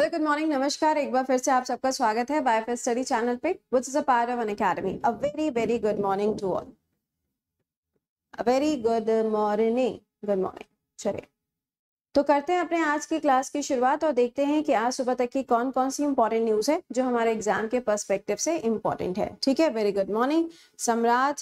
Hello good morning नमस्कार एक बार फिर से आप सबका स्वागत है बायोफेस स्टडी चैनल पे which is a part of an academy a very very good morning to all a very good morning good morning चलिए तो करते हैं अपने आज की क्लास की शुरुआत और देखते हैं कि आज सुबह तक की कौन कौन सी इंपॉर्टेंट न्यूज है जो हमारे एग्जाम के पर्सपेक्टिव से इम्पोर्टेंट है ठीक है वेरी गुड मॉर्निंग सम्राट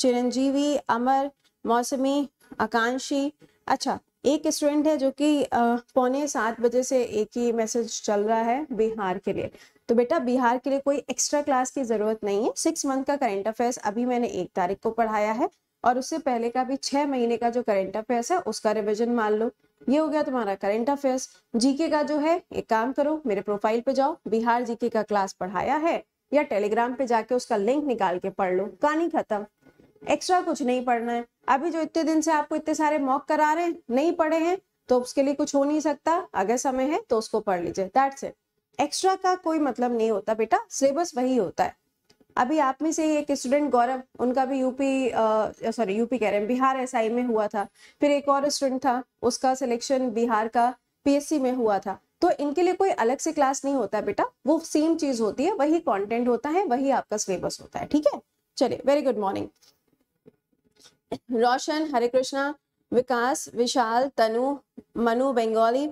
चिरंजीवी अमर मौसमी आकांक्षी अच्छा एक स्टूडेंट है जो कि पौने सात बजे से एक ही मैसेज चल रहा है बिहार के लिए तो बेटा बिहार के लिए कोई एक्स्ट्रा क्लास की ज़रूरत नहीं है सिक्स मंथ का करेंट अफेयर्स अभी मैंने एक तारीख को पढ़ाया है और उससे पहले का भी छः महीने का जो करेंट अफेयर्स है उसका रिविजन मान लो ये हो गया तुम्हारा करेंट अफेयर्स जीके का जो है एक काम करो मेरे प्रोफाइल पे जाओ बिहार जीके का क्लास पढ़ाया है या टेलीग्राम पे जाके उसका लिंक निकाल के पढ़ लो कहानी खत्म एक्स्ट्रा कुछ नहीं पढ़ना है अभी जो इतने दिन से आपको इतने सारे मॉक करा रहे हैं नहीं पढ़े हैं तो उसके लिए कुछ हो नहीं सकता अगर समय है तो उसको पढ़ लीजिए दैट्स इट एक्स्ट्रा का कोई मतलब नहीं होता बेटा सिलेबस वही होता है अभी आप में से ही एक स्टूडेंट गौरव उनका भी यूपी सॉरी यूपी कह रहे हैं बिहार एसआई में हुआ था फिर एक और स्टूडेंट था उसका सिलेक्शन बिहार का पीएससी में हुआ था तो इनके लिए कोई अलग से क्लास नहीं होता बेटा वो सेम चीज होती है वही कंटेंट होता है वही आपका सिलेबस होता है ठीक है चलिए very good morning Roshan Hare Krishna Vikas Vishal Tanu Manu Bengali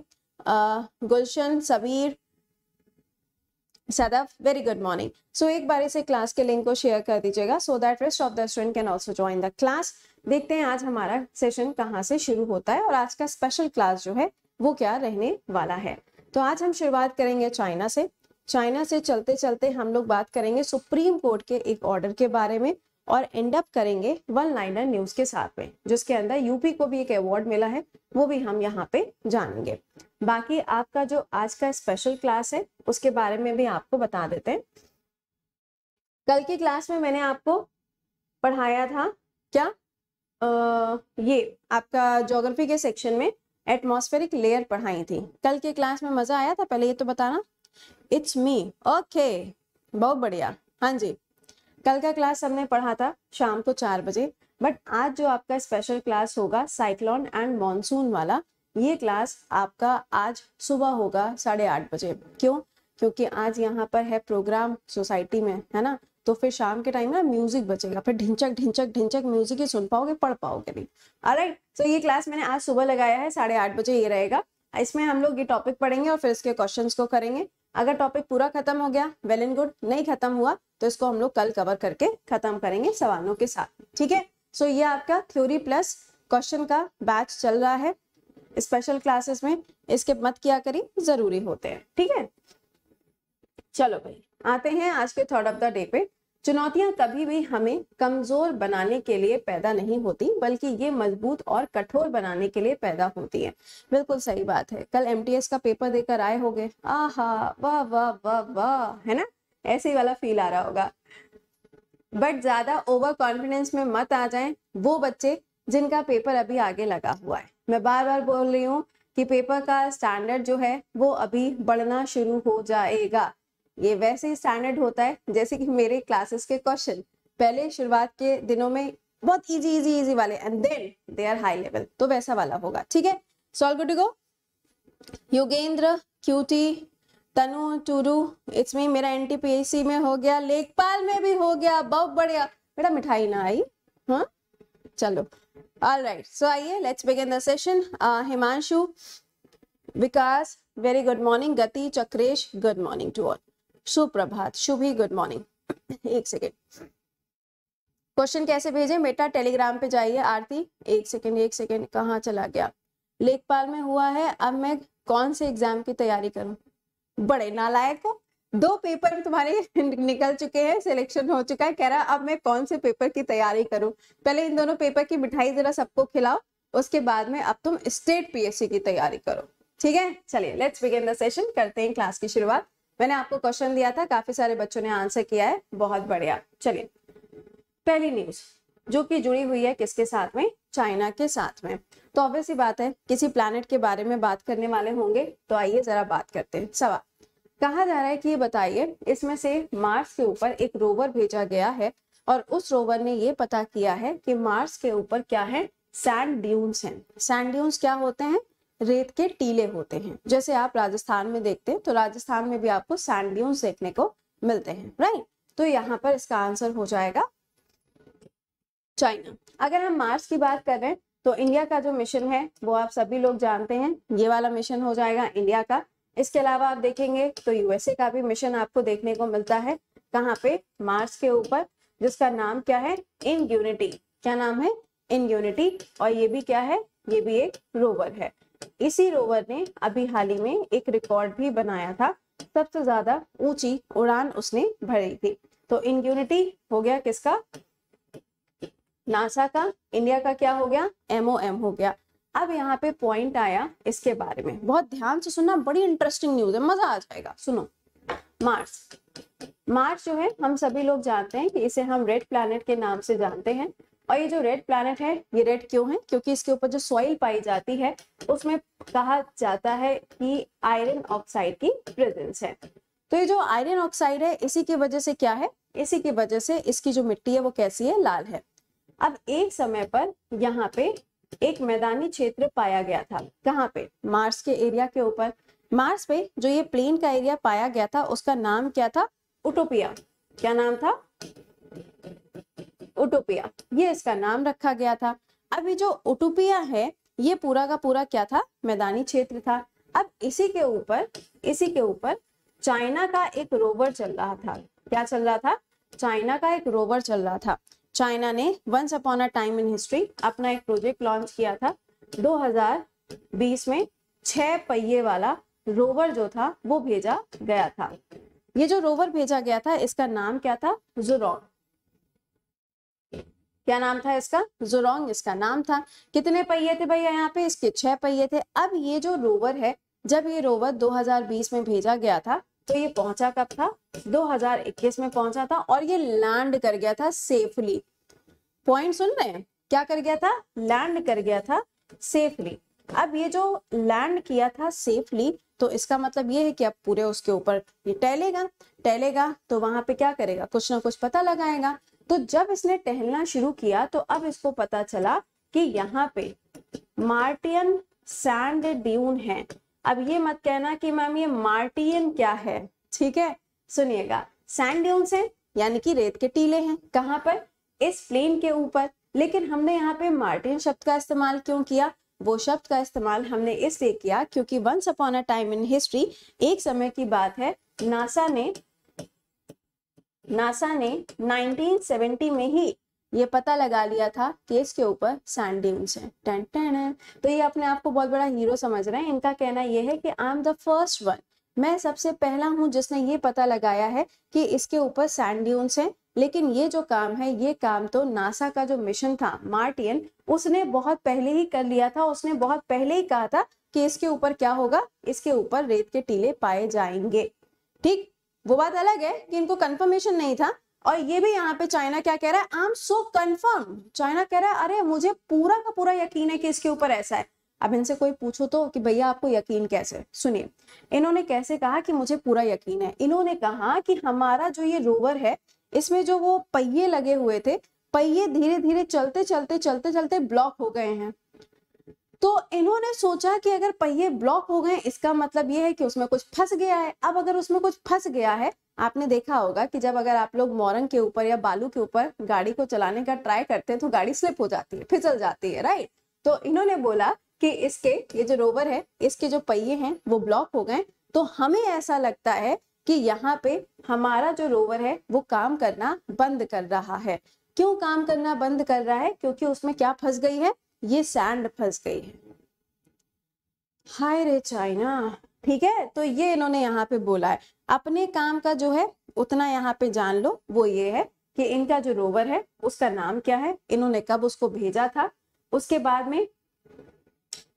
Gulshan Sabir Sadaf very good morning so एक बार इसे क्लास के लिंक को शेयर कर दीजिएगा so that rest of the student can also join the class देखते हैं आज हमारा सेशन कहाँ से शुरू होता है और आज का स्पेशल क्लास जो है वो क्या रहने वाला है तो आज हम शुरुआत करेंगे चाइना से चाइना से चलते चलते हम लोग बात करेंगे सुप्रीम कोर्ट के एक ऑर्डर के बारे में और एंड अप करेंगे वन लाइनर न्यूज के साथ में जिसके अंदर यूपी को भी एक अवार्ड मिला है वो भी हम यहाँ पे जानेंगे बाकी आपका जो आज का स्पेशल क्लास है उसके बारे में भी आपको बता देते हैं कल की क्लास में मैंने आपको पढ़ाया था क्या आ, ये आपका ज्योग्राफी के सेक्शन में एटमोस्फेरिक लेयर पढ़ाई थी कल के क्लास में मजा आया था पहले ये तो बताना इट्स मी ओके बहुत बढ़िया हाँ जी कल का क्लास हमने पढ़ा था शाम को चार बजे बट आज जो आपका स्पेशल क्लास होगा साइक्लोन एंड मानसून वाला ये क्लास आपका आज सुबह होगा साढ़े आठ बजे क्यों क्योंकि आज यहाँ पर है प्रोग्राम सोसाइटी में है ना तो फिर शाम के टाइम ना म्यूजिक बचेगा फिर ढिंचक ढिंचक ढिंचक म्यूजिक ही सुन पाओगे पढ़ पाओगे भी राइट सो ये क्लास मैंने आज सुबह लगाया है साढ़े आठ बजे ये रहेगा इसमें हम लोग ये टॉपिक पढ़ेंगे और फिर इसके क्वेश्चंस को करेंगे अगर टॉपिक पूरा खत्म हो गया वेल एंड गुड नहीं खत्म हुआ तो इसको हम लोग कल कवर करके खत्म करेंगे सवालों के साथ ठीक है सो ये आपका थ्योरी प्लस क्वेश्चन का बैच चल रहा है स्पेशल क्लासेस में इसके मत किया करें जरूरी होते हैं ठीक है चलो भाई आते हैं आज के थर्ड ऑफ द डे पे चुनौतियां कभी भी हमें कमजोर बनाने के लिए पैदा नहीं होती बल्कि ये मजबूत और कठोर बनाने के लिए पैदा होती है बिल्कुल सही बात है कल एमटीएस का पेपर देकर आए होंगे आहा वाह वाह वाह वाह है ना ऐसे ही वाला फील आ रहा होगा बट ज्यादा ओवर कॉन्फिडेंस में मत आ जाएं वो बच्चे जिनका पेपर अभी आगे लगा हुआ है मैं बार बार बोल रही हूँ कि पेपर का स्टैंडर्ड जो है वो अभी बढ़ना शुरू हो जाएगा ये वैसे ही स्टैंडर्ड होता है जैसे कि मेरे क्लासेस के क्वेश्चन पहले शुरुआत के दिनों में बहुत इजी इजी इजी वाले and then they are high level तो वैसा वाला होगा ठीक है solve good go Yogendra cutie Tanu टूरू इसमें मेरा एन में हो गया लेखपाल में भी हो गया बहुत बढ़िया बेटा मिठाई ना आई हाँ चलो ऑल राइट सो आइए let's begin the session Himanshu Vikas very good morning Gati Chakresh good morning to all सुप्रभात शुभी गुड मॉर्निंग एक सेकेंड क्वेश्चन कैसे भेजें बेटा टेलीग्राम पे जाइए आरती एक सेकेंड एक सेकेंड कहाँ चला गया लेखपाल में हुआ है अब मैं कौन से एग्जाम की तैयारी करूं बड़े नालायक हो दो पेपर तुम्हारे निकल चुके हैं सिलेक्शन हो चुका है कह रहा अब मैं कौन से पेपर की तैयारी करूं पहले इन दोनों पेपर की मिठाई जरा सबको खिलाओ उसके बाद में अब तुम स्टेट पीएससी की तैयारी करो ठीक है चलिए लेट्स बिगिन द सेशन करते हैं क्लास की शुरुआत मैंने आपको क्वेश्चन दिया था काफी सारे बच्चों ने आंसर किया है बहुत बढ़िया चलिए पहली न्यूज जो कि जुड़ी हुई है किसके साथ में चाइना के साथ में तो ऑब्वियस ही बात है किसी प्लानट के बारे में बात करने वाले होंगे तो आइए जरा बात करते हैं सवाल कहा जा रहा है कि ये बताइए इसमें से मार्स के ऊपर एक रोवर भेजा गया है और उस रोवर ने ये पता किया है कि मार्स के ऊपर क्या है सैंड ड्यून्स हैं सैंड ड्यून्स क्या होते हैं रेत के टीले होते हैं जैसे आप राजस्थान में देखते हैं तो राजस्थान में भी आपको सैंड ड्यून्स देखने को मिलते हैं राइट तो यहाँ पर इसका आंसर हो जाएगा चाइना अगर हम मार्स की बात कर रहे हैं तो इंडिया का जो मिशन है वो आप सभी लोग जानते हैं ये वाला मिशन हो जाएगा इंडिया का इसके अलावा आप देखेंगे तो यूएसए का भी मिशन आपको देखने को मिलता है कहाँ पे मार्स के ऊपर जिसका नाम क्या है इन यूनिटी क्या नाम है इन यूनिटी और ये भी क्या है ये भी एक रोवर है इसी रोवर ने अभी हाल ही में एक रिकॉर्ड भी बनाया था सबसे ज्यादा ऊंची उड़ान उसने भरी थी तो इन यूनिटी हो गया किसका नासा का इंडिया का क्या हो गया एमओ एम हो गया अब यहाँ पे पॉइंट आया इसके बारे में बहुत ध्यान से सुनना बड़ी इंटरेस्टिंग न्यूज है मजा आ जाएगा सुनो मार्स मार्स जो है हम सभी लोग जानते हैं कि इसे हम रेड प्लैनेट के नाम से जानते हैं और ये जो रेड प्लैनेट है ये रेड क्यों है क्योंकि इसके ऊपर जो सॉइल पाई जाती है उसमें कहा जाता है कि आयरन ऑक्साइड की प्रेजेंस है तो ये जो आयरन ऑक्साइड है इसी की वजह से क्या है इसी की वजह से इसकी जो मिट्टी है वो कैसी है लाल है अब एक समय पर यहाँ पे एक मैदानी क्षेत्र पाया गया था कहाँ पे मार्स के एरिया के ऊपर मार्स पे जो ये प्लेन का एरिया पाया गया था उसका नाम क्या था उटोपिया क्या नाम था उटोपिया ये इसका नाम रखा गया था अब ये जो उटोपिया है ये पूरा का पूरा क्या था मैदानी क्षेत्र था अब इसी के ऊपर इसी के ऊपर चाइना का एक रोवर चल रहा था क्या चल रहा था चाइना का एक रोवर चल रहा था चाइना ने once upon a time in history अपना एक प्रोजेक्ट लॉन्च किया था 2020 में छह पहिए वाला रोवर जो था वो भेजा गया था ये जो रोवर भेजा गया था इसका नाम क्या था जुरोंग क्या नाम था इसका जुरोंग इसका नाम था कितने पहिए थे भैया यहाँ पे इसके छह पहिए थे अब ये जो रोवर है जब ये रोवर 2020 में भेजा गया था तो ये पहुंचा कब था 2021 में पहुंचा था और ये लैंड कर गया था सेफली पॉइंट सुन रहे हैं क्या कर गया था लैंड कर गया था सेफली अब ये जो लैंड किया था सेफली तो इसका मतलब ये है कि अब पूरे उसके ऊपर ये टहलेगा टहलेगा तो वहां पे क्या करेगा कुछ ना कुछ पता लगाएगा तो जब इसने टहलना शुरू किया तो अब इसको पता चला कि यहाँ पे मार्टियन सैंड ड्यून है अब ये मत कहना कि मैम ये मार्टियन क्या है ठीक है सुनिएगा सैंड है यानी कि रेत के टीले हैं कहाँ पर इस प्लेन के ऊपर लेकिन हमने यहाँ पे मार्टिन शब्द का इस्तेमाल क्यों किया वो शब्द का इस्तेमाल हमने इसलिए किया क्योंकि once upon a time in history एक समय की बात है नासा ने नासा ने 1970 में ही ये पता लगा लिया था कि इसके ऊपर सैंडिंग ड्यून्स टन टन तो ये अपने आप को बहुत बड़ा हीरो समझ रहे हैं इनका कहना ये है कि I am the first one मैं सबसे पहला हूं जिसने ये पता लगाया है कि इसके ऊपर सैंड है हैं लेकिन ये जो काम है ये काम तो नासा का जो मिशन था मार्टियन उसने बहुत पहले ही कर लिया था उसने बहुत पहले ही कहा था कि इसके ऊपर क्या होगा इसके ऊपर रेत के टीले पाए जाएंगे ठीक वो बात अलग है कि इनको कंफर्मेशन नहीं था और ये भी यहाँ पे चाइना क्या कह रहा है I am so confirm China कह रहा है अरे मुझे पूरा का पूरा यकीन है कि इसके ऊपर ऐसा है अब इनसे कोई पूछो तो कि भैया आपको यकीन कैसे सुनिए इन्होंने कैसे कहा कि मुझे पूरा यकीन है इन्होंने कहा कि हमारा जो ये रोवर है इसमें जो वो पहिए लगे हुए थे पहिए धीरे धीरे चलते चलते चलते चलते ब्लॉक हो गए हैं तो इन्होंने सोचा कि अगर पहिए ब्लॉक हो गए इसका मतलब ये है कि उसमें कुछ फंस गया है अब अगर उसमें कुछ फंस गया है आपने देखा होगा कि जब अगर आप लोग मोरंग के ऊपर या बालू के ऊपर गाड़ी को चलाने का ट्राई करते हैं तो गाड़ी स्लिप हो जाती है फिसल जाती है राइट तो इन्होंने बोला कि इसके ये जो रोवर है इसके जो पहिए हैं वो ब्लॉक हो गए तो हमें ऐसा लगता है कि यहाँ पे हमारा जो रोवर है वो काम करना बंद कर रहा है क्यों काम करना बंद कर रहा है क्योंकि उसमें क्या फंस गई है ये सैंड फंस गई है हाय रे चाइना ठीक है तो ये इन्होंने यहाँ पे बोला है अपने काम का जो है उतना यहाँ पे जान लो वो ये है कि इनका जो रोवर है उसका नाम क्या है इन्होंने कब उसको भेजा था उसके बाद में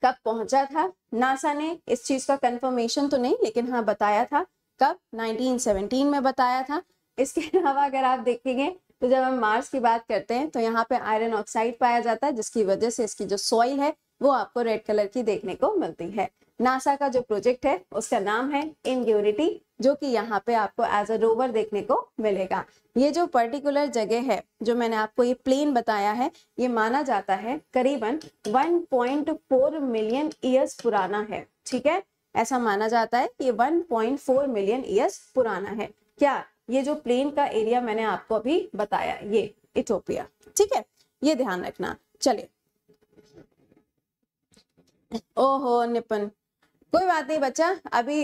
कब पहुंचा था नासा ने इस चीज का कंफर्मेशन तो नहीं लेकिन हाँ बताया था कब 1917 में बताया था इसके अलावा अगर आप देखेंगे तो जब हम मार्स की बात करते हैं तो यहाँ पे आयरन ऑक्साइड पाया जाता है जिसकी वजह से इसकी जो सॉइल है वो आपको रेड कलर की देखने को मिलती है नासा का जो प्रोजेक्ट है उसका नाम है इनग्यूनिटी जो कि यहाँ पे आपको एज अ रोवर देखने को मिलेगा ये जो पर्टिकुलर जगह है जो मैंने आपको ये प्लेन बताया है ये माना जाता है करीबन 1.4 मिलियन ईयर्स पुराना है ठीक है ऐसा माना जाता है कि 1.4 मिलियन ईयर्स पुराना है क्या ये जो प्लेन का एरिया मैंने आपको अभी बताया ये इथोपिया ठीक है ये ध्यान रखना चलिए ओहो निपन कोई बात नहीं बच्चा अभी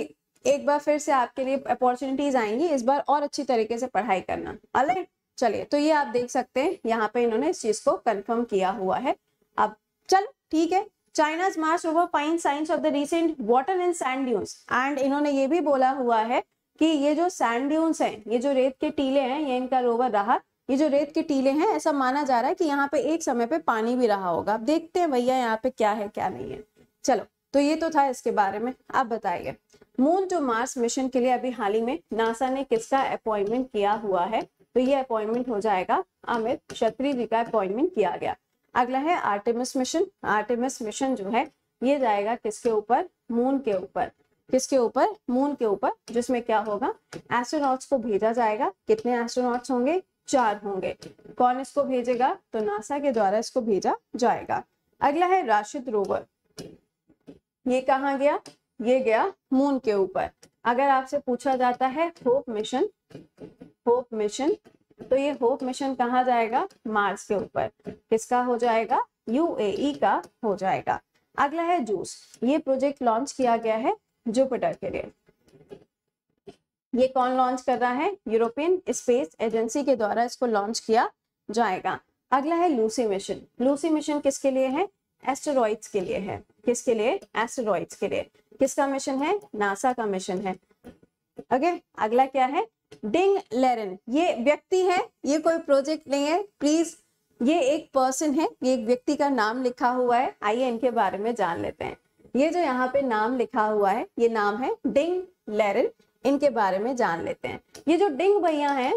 एक बार फिर से आपके लिए अपॉर्चुनिटीज आएंगी इस बार और अच्छी तरीके से पढ़ाई करना अले चलिए तो ये आप देख सकते हैं यहाँ पे इन्होंने इस चीज को कंफर्म किया हुआ है अब चलो ठीक है China's march over fine science of the recent water and sand and इन्होंने ये भी बोला हुआ है कि ये जो सैंड ड्यून्स हैं ये जो रेत के टीले हैं ये इनका रोवर रहा ये जो रेत के टीले हैं ऐसा माना जा रहा है कि यहाँ पे एक समय पे पानी भी रहा होगा अब देखते हैं भैया यहाँ पे क्या है क्या नहीं है चलो तो ये तो था इसके बारे में आप बताइए मून टू मार्स मिशन के लिए अभी हाल ही में नासा ने किसका अपॉइंटमेंट किया हुआ है तो ये अपॉइंटमेंट हो जाएगा अमित क्षत्री जी का अपॉइंटमेंट किया गया अगला है आर्टेमिस मिशन आर्टेमिस मिशन जो है ये जाएगा किसके ऊपर मून के ऊपर किसके ऊपर मून के ऊपर जिसमें क्या होगा एस्ट्रोनॉट्स को भेजा जाएगा कितने एस्ट्रोनॉट्स होंगे चार होंगे कौन इसको भेजेगा तो नासा के द्वारा इसको भेजा जाएगा अगला है राशिद रोवर ये कहा गया ये गया मून के ऊपर अगर आपसे पूछा जाता है होप मिशन होप मिशन तो ये होप मिशन कहा जाएगा मार्स के ऊपर किसका हो जाएगा यूएई e का हो जाएगा अगला है जूस ये प्रोजेक्ट लॉन्च किया गया है जुपिटर के लिए ये कौन लॉन्च कर रहा है यूरोपियन स्पेस एजेंसी के द्वारा इसको लॉन्च किया जाएगा अगला है लूसी मिशन लूसी मिशन किसके लिए है एस्टेरॉइड्स के लिए है किसके लिए एस्टेरॉइड्स के लिए किसका मिशन है नासा का मिशन है ओके अगला क्या है डिंग लेरन ये व्यक्ति है ये कोई प्रोजेक्ट नहीं है प्लीज ये एक पर्सन है ये एक व्यक्ति का नाम लिखा हुआ है आइए इनके बारे में जान लेते हैं ये जो यहाँ पे नाम लिखा हुआ है ये नाम है डिंग लेरिन इनके बारे में जान लेते हैं ये जो डिंग भैया हैं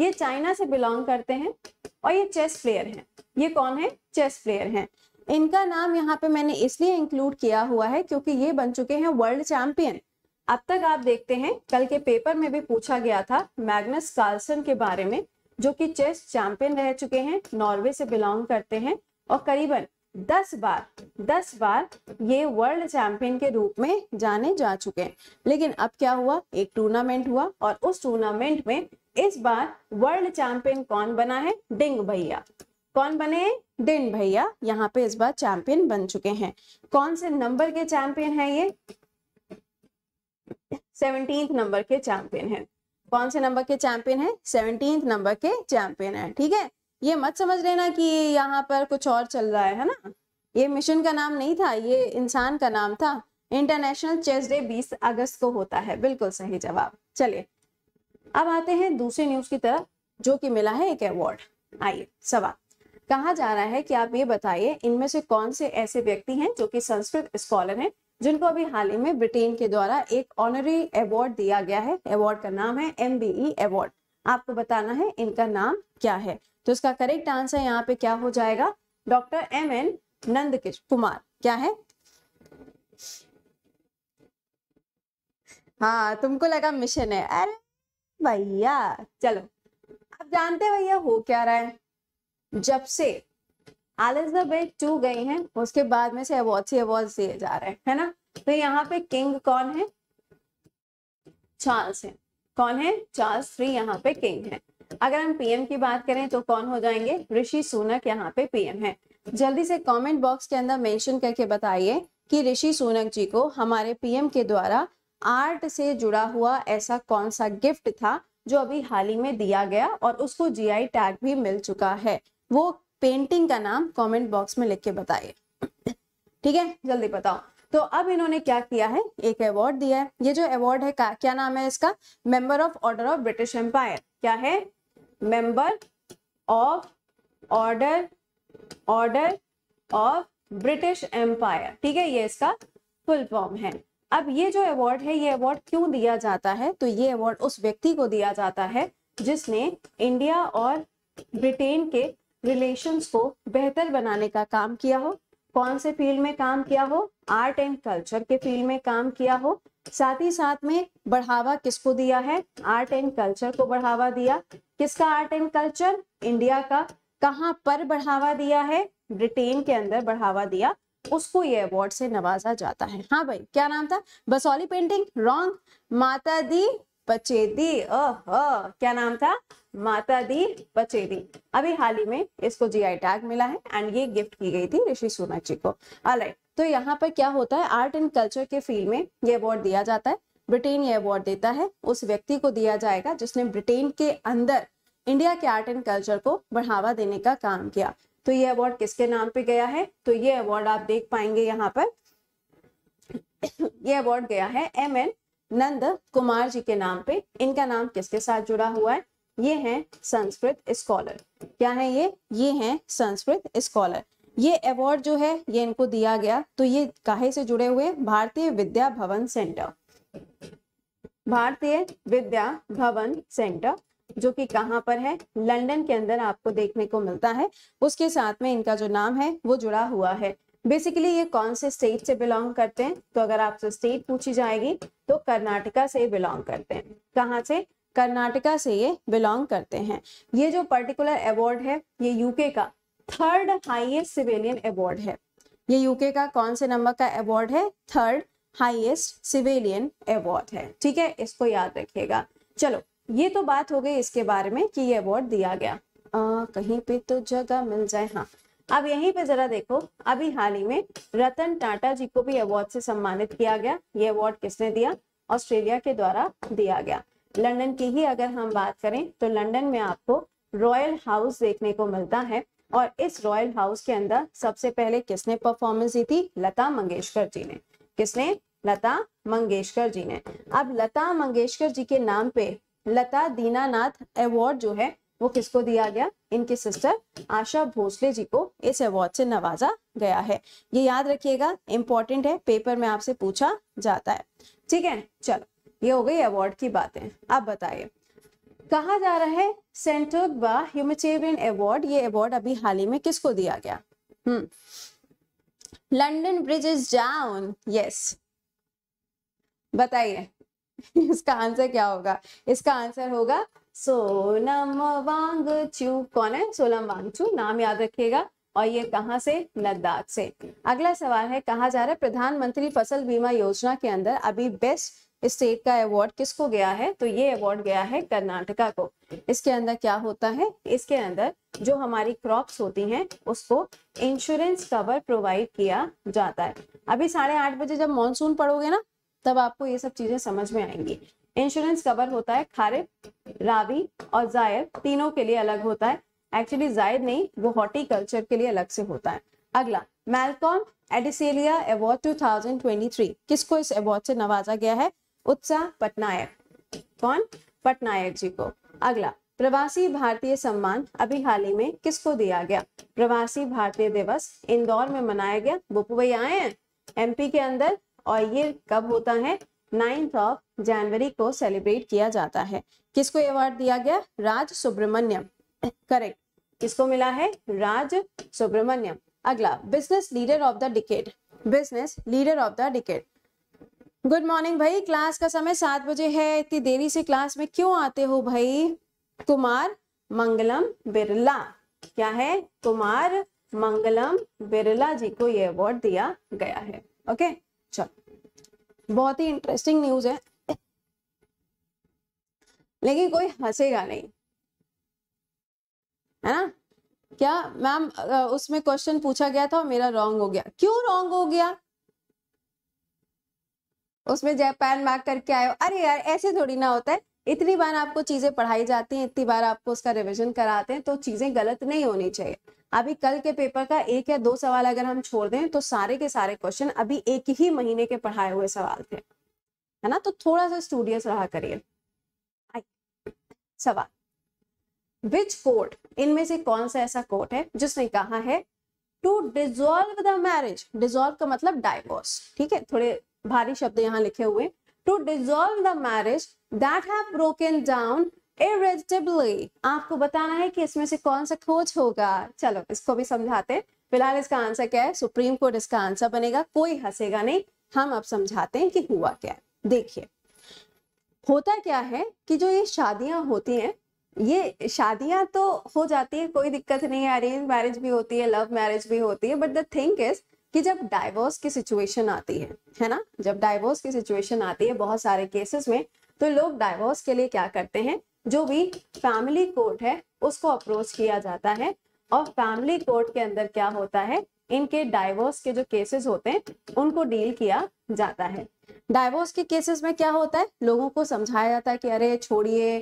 ये चाइना से बिलोंग करते हैं और ये चेस प्लेयर हैं ये कौन है चेस प्लेयर हैं इनका नाम यहाँ पे मैंने इसलिए इंक्लूड किया हुआ है क्योंकि ये बन चुके हैं वर्ल्ड चैंपियन अब तक आप देखते हैं कल के पेपर में भी पूछा गया था मैग्नस कार्लसन के बारे में जो कि चेस चैंपियन रह चुके हैं नॉर्वे से बिलोंग करते हैं और करीबन दस बार दस बार ये वर्ल्ड चैंपियन के रूप में जाने जा चुके हैं लेकिन अब क्या हुआ एक टूर्नामेंट हुआ और उस टूर्नामेंट में इस बार वर्ल्ड चैंपियन कौन बना है डिंग भैया कौन बने डिन भैया यहाँ पे इस बार चैंपियन बन चुके हैं कौन से नंबर के चैंपियन है ये सेवनटीन नंबर के चैंपियन है कौन से नंबर के चैंपियन है सेवनटीन नंबर के चैंपियन है ठीक है ये मत समझ लेना कि यहाँ पर कुछ और चल रहा है है ना ये मिशन का नाम नहीं था ये इंसान का नाम था इंटरनेशनल चेस डे 20 अगस्त को होता है बिल्कुल सही जवाब चलिए अब आते हैं दूसरे न्यूज की तरफ जो कि मिला है एक अवार्ड आइए सवाल कहा जा रहा है कि आप ये बताइए इनमें से कौन से ऐसे व्यक्ति हैं जो कि संस्कृत स्कॉलर हैं जिनको अभी हाल ही में ब्रिटेन के द्वारा एक ऑनरी अवार्ड दिया गया है अवार्ड का नाम है एमबीई अवार्ड e आपको बताना है इनका नाम क्या है तो इसका करेक्ट आंसर यहाँ पे क्या हो जाएगा doctor M N Nand Kumar क्या है हाँ तुमको लगा मिशन है अरे भैया चलो आप जानते भैया हो क्या रहा है जब से एलिजाबेथ टू गई हैं उसके बाद में से अवॉर्ड से अवॉर्ड दिए जा रहे हैं है ना तो यहाँ पे किंग कौन है चार्ल्स है कौन है चार्ल्स थ्री यहाँ पे किंग है अगर हम पीएम की बात करें तो कौन हो जाएंगे ऋषि सुनक यहाँ पे पीएम है जल्दी से कमेंट बॉक्स के अंदर मेंशन करके बताइए कि ऋषि सुनक जी को हमारे पीएम के द्वारा आर्ट से जुड़ा हुआ ऐसा कौन सा गिफ्ट था जो अभी हाल ही में दिया गया और उसको जीआई टैग भी मिल चुका है वो पेंटिंग का नाम कमेंट बॉक्स में लिख के बताइए ठीक है जल्दी बताओ तो अब इन्होंने क्या किया है एक अवार्ड दिया है ये जो अवार्ड है क्या नाम है इसका member of order of British Empire क्या है member of order order of British Empire ठीक है ये इसका फुल फॉर्म है अब ये जो अवार्ड है ये अवार्ड क्यों दिया जाता है तो ये अवार्ड उस व्यक्ति को दिया जाता है जिसने इंडिया और ब्रिटेन के रिलेशंस को बेहतर बनाने का काम किया हो कौन से फील्ड में काम किया हो आर्ट एंड कल्चर के फील्ड में काम किया हो साथ ही साथ में बढ़ावा किसको दिया है आर्ट एंड कल्चर को बढ़ावा दिया किसका आर्ट एंड कल्चर इंडिया का कहा पर बढ़ावा दिया है ब्रिटेन के अंदर बढ़ावा दिया उसको ये अवार्ड से नवाजा जाता है हाँ भाई क्या नाम था बसौली पेंटिंग रॉन्ग माता दी पचेदी अः क्या नाम था माता दी पचेदी अभी हाल ही में इसको जीआई टैग मिला है एंड ये गिफ्ट की गई थी ऋषि सोनक जी को अलाइट तो यहाँ पर क्या होता है आर्ट एंड कल्चर के फील्ड में ये अवार्ड दिया जाता है ब्रिटेन ये अवार्ड देता है उस व्यक्ति को दिया जाएगा जिसने ब्रिटेन के अंदर इंडिया के आर्ट एंड कल्चर को बढ़ावा देने का काम किया तो ये अवार्ड किसके नाम पे गया है तो ये अवार्ड आप देख पाएंगे यहाँ पर यह अवार्ड गया है एम एन नंद कुमार जी के नाम पे इनका नाम किसके साथ जुड़ा हुआ है ये हैं संस्कृत स्कॉलर क्या है ये ये हैं संस्कृत स्कॉलर ये अवार्ड जो है ये इनको दिया गया तो ये काहे से जुड़े हुए भारतीय विद्या भवन सेंटर भारतीय विद्या भवन सेंटर जो कि कहाँ पर है लंदन के अंदर आपको देखने को मिलता है उसके साथ में इनका जो नाम है वो जुड़ा हुआ है बेसिकली ये कौन से स्टेट से बिलोंग करते हैं तो अगर आपसे स्टेट पूछी जाएगी तो कर्नाटका से बिलोंग करते हैं कहाँ से कर्नाटका से ये बिलोंग करते हैं ये जो पर्टिकुलर अवार्ड है ये यूके का थर्ड हाईएस्ट सिविलियन अवार्ड है ये यूके का कौन से नंबर का अवार्ड है थर्ड हाईएस्ट सिविलियन अवार्ड है ठीक है इसको याद रखिएगा चलो ये तो बात हो गई इसके बारे में कि ये अवार्ड दिया गया आ, कहीं पे तो जगह मिल जाए हाँ अब यहीं पे जरा देखो अभी हाल ही में रतन टाटा जी को भी अवार्ड से सम्मानित किया गया ये अवार्ड किसने दिया ऑस्ट्रेलिया के द्वारा दिया गया लंदन की ही अगर हम बात करें तो लंदन में आपको रॉयल हाउस देखने को मिलता है और इस रॉयल हाउस के अंदर सबसे पहले किसने परफॉर्मेंस दी थी लता मंगेशकर जी ने किसने लता मंगेशकर जी ने अब लता मंगेशकर जी के नाम पे लता दीनानाथ अवार्ड जो है वो किसको दिया गया इनके सिस्टर आशा भोसले जी को इस अवार्ड से नवाजा गया है ये याद रखिएगा इंपॉर्टेंट है पेपर में आपसे पूछा जाता है ठीक है चलो ये हो गई अवार्ड की बातें अब बताइए कहा जा रहा है सेंटर ह्यूमेटेरियन अवार्ड ये अवार्ड अभी हाल ही में किसको दिया गया hmm London bridge is down yes बताइए इसका आंसर क्या होगा इसका आंसर होगा सोनम वांग चू कौन है सोनम वांग चू नाम याद रखिएगा और ये कहाँ से लद्दाख से अगला सवाल है कहा जा रहा है प्रधानमंत्री फसल बीमा योजना के अंदर अभी बेस्ट स्टेट का अवार्ड किसको गया है तो ये अवार्ड गया है कर्नाटका को इसके अंदर क्या होता है इसके अंदर जो हमारी क्रॉप्स होती हैं उसको इंश्योरेंस कवर प्रोवाइड किया जाता है अभी साढ़े आठ बजे जब मानसून पड़ोगे ना तब आपको ये सब चीजें समझ में आएंगी इंश्योरेंस कवर होता है खारिफ रावी और जायद तीनों के लिए अलग होता है एक्चुअली जायद नहीं वो हॉर्टिकल्चर के लिए अलग से होता है अगला मेलकॉम एडिसेलिया अवार्ड 2023 किसको इस अवार्ड से नवाजा गया है उत्साह पटनायक कौन पटनायक जी को अगला प्रवासी भारतीय सम्मान अभी हाल ही में किसको दिया गया प्रवासी भारतीय दिवस इंदौर में मनाया गया बुपू भाई आए हैं एमपी के अंदर और ये कब होता है नाइन्थ ऑफ जनवरी को सेलिब्रेट किया जाता है किसको अवार्ड दिया गया राज सुब्रमण्यम करेक्ट किसको मिला है राज सुब्रमण्यम अगला business leader of the decade business leader of the decade good morning भाई क्लास का समय सात बजे है इतनी देरी से क्लास में क्यों आते हो भाई कुमार मंगलम बिरला क्या है कुमार मंगलम बिरला जी को यह अवार्ड दिया गया है ओके चलो बहुत ही इंटरेस्टिंग न्यूज है लेकिन कोई हंसेगा नहीं है ना क्या मैम उसमें क्वेश्चन पूछा गया था और मेरा रॉन्ग हो गया क्यों रॉन्ग हो गया उसमें जयपैन मार्क करके आयो अरे यार ऐसे थोड़ी ना होता है इतनी बार आपको चीजें पढ़ाई जाती हैं इतनी बार आपको उसका रिविजन कराते हैं तो चीजें गलत नहीं होनी चाहिए अभी कल के पेपर का एक या दो सवाल अगर हम छोड़ दें तो सारे के सारे क्वेश्चन अभी एक ही महीने के पढ़ाए हुए सवाल थे है ना तो थोड़ा सा स्टूडियस रहा करिए सवाल विच कोर्ट इनमें से कौन सा ऐसा कोर्ट है जिसने कहा है to dissolve the marriage dissolve का मतलब डाइवोर्स ठीक है थोड़े भारी शब्द यहाँ लिखे हुए to dissolve the marriage that have broken down irretrievably आपको बताना है कि इसमें से कौन सा खोज होगा चलो इसको भी समझाते फिलहाल इसका आंसर क्या है सुप्रीम कोर्ट इसका आंसर बनेगा कोई हंसेगा नहीं हम अब समझाते हैं कि हुआ क्या देखिए होता क्या है कि जो ये शादियां होती हैं ये शादियां तो हो जाती है कोई दिक्कत नहीं है अरेंज मैरिज भी होती है लव मैरिज भी होती है बट द थिंग इज कि जब डाइवोर्स की सिचुएशन आती है है ना जब डाइवोर्स की सिचुएशन आती है बहुत सारे केसेस में तो लोग डाइवोर्स के लिए क्या करते हैं जो भी फैमिली कोर्ट है उसको अप्रोच किया जाता है और फैमिली कोर्ट के अंदर क्या होता है इनके डाइवोर्स के जो केसेस होते हैं उनको डील किया जाता है डाइवोर्स के केसेस में क्या होता है लोगों को समझाया जाता है कि अरे छोड़िए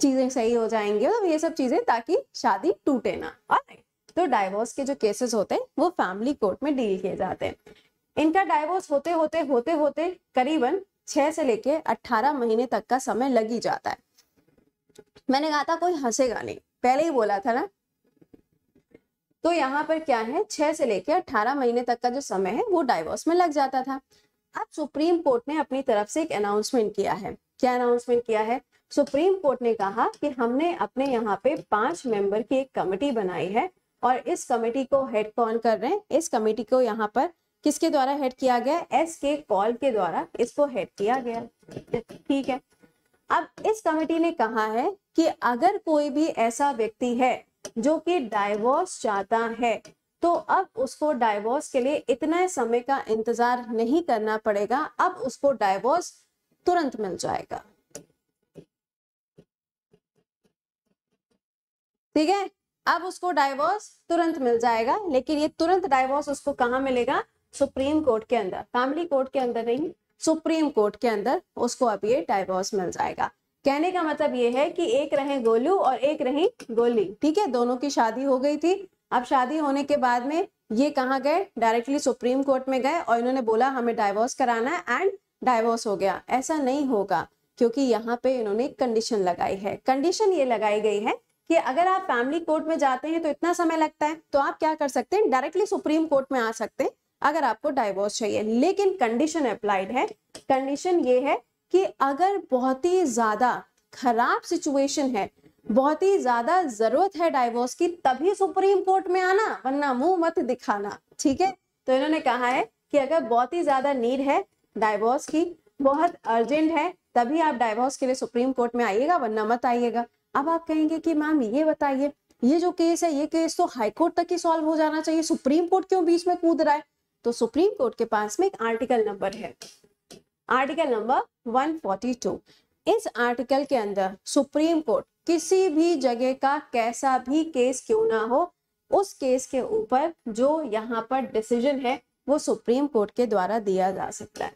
चीजें सही हो जाएंगी तो ये सब चीजें ताकि शादी टूटे ना और तो डाइवोर्स के जो केसेस होते हैं वो फैमिली कोर्ट में डील किए जाते हैं इनका डाइवोर्स होते होते होते होते करीबन छह से लेके अट्ठारह महीने तक का समय लग ही जाता है मैंने कहा था कोई हंसेगा नहीं पहले ही बोला था ना तो यहाँ पर क्या है छह से लेके अट्ठारह महीने तक का जो समय है वो डाइवोर्स में लग जाता था अब सुप्रीम कोर्ट ने अपनी तरफ से एक अनाउंसमेंट किया है क्या अनाउंसमेंट किया है सुप्रीम कोर्ट ने कहा कि हमने अपने यहाँ पे पांच मेंबर की एक कमेटी बनाई है और इस कमेटी को हेड कौन कर रहे हैं इस कमेटी को यहाँ पर किसके द्वारा हेड किया गया एस के कॉल के द्वारा इसको हेड किया गया ठीक है अब इस कमेटी ने कहा है कि अगर कोई भी ऐसा व्यक्ति है जो कि डायवोर्स चाहता है तो अब उसको डायवोर्स के लिए इतना समय का इंतजार नहीं करना पड़ेगा अब उसको डायवोर्स तुरंत मिल जाएगा ठीक है अब उसको डाइवोर्स तुरंत मिल जाएगा लेकिन ये तुरंत डाइवोर्स उसको कहाँ मिलेगा सुप्रीम कोर्ट के अंदर फैमिली कोर्ट के अंदर नहीं सुप्रीम कोर्ट के अंदर उसको अब ये डाइवोर्स मिल जाएगा कहने का मतलब ये है कि एक रहे गोलू और एक रही गोली ठीक है दोनों की शादी हो गई थी अब शादी होने के बाद में ये कहाँ गए डायरेक्टली सुप्रीम कोर्ट में गए और इन्होंने बोला हमें डाइवोर्स कराना है एंड डाइवोर्स हो गया ऐसा नहीं होगा क्योंकि यहाँ पे इन्होंने कंडीशन लगाई है कंडीशन ये लगाई गई है कि अगर आप फैमिली कोर्ट में जाते हैं तो इतना समय लगता है तो आप क्या कर सकते हैं डायरेक्टली सुप्रीम कोर्ट में आ सकते हैं अगर आपको डाइवोर्स चाहिए लेकिन कंडीशन अप्लाइड है कंडीशन ये है कि अगर बहुत ही ज्यादा खराब सिचुएशन है बहुत ही ज्यादा जरूरत है डाइवोर्स की तभी सुप्रीम कोर्ट में आना वरना मुंह मत दिखाना ठीक है तो इन्होंने कहा है कि अगर बहुत ही ज्यादा नीड है डाइवोर्स की बहुत अर्जेंट है तभी आप डाइवोर्स के लिए सुप्रीम कोर्ट में आइएगा वरना मत आइएगा अब आप कहेंगे कि मैम ये बताइए ये जो केस है ये केस तो हाईकोर्ट तक ही सॉल्व हो जाना चाहिए सुप्रीम कोर्ट क्यों बीच में कूद रहा है तो सुप्रीम कोर्ट के पास में एक आर्टिकल नंबर है आर्टिकल नंबर 142 इस आर्टिकल के अंदर सुप्रीम कोर्ट किसी भी जगह का कैसा भी केस क्यों ना हो उस केस के ऊपर जो यहाँ पर डिसीजन है वो सुप्रीम कोर्ट के द्वारा दिया जा सकता है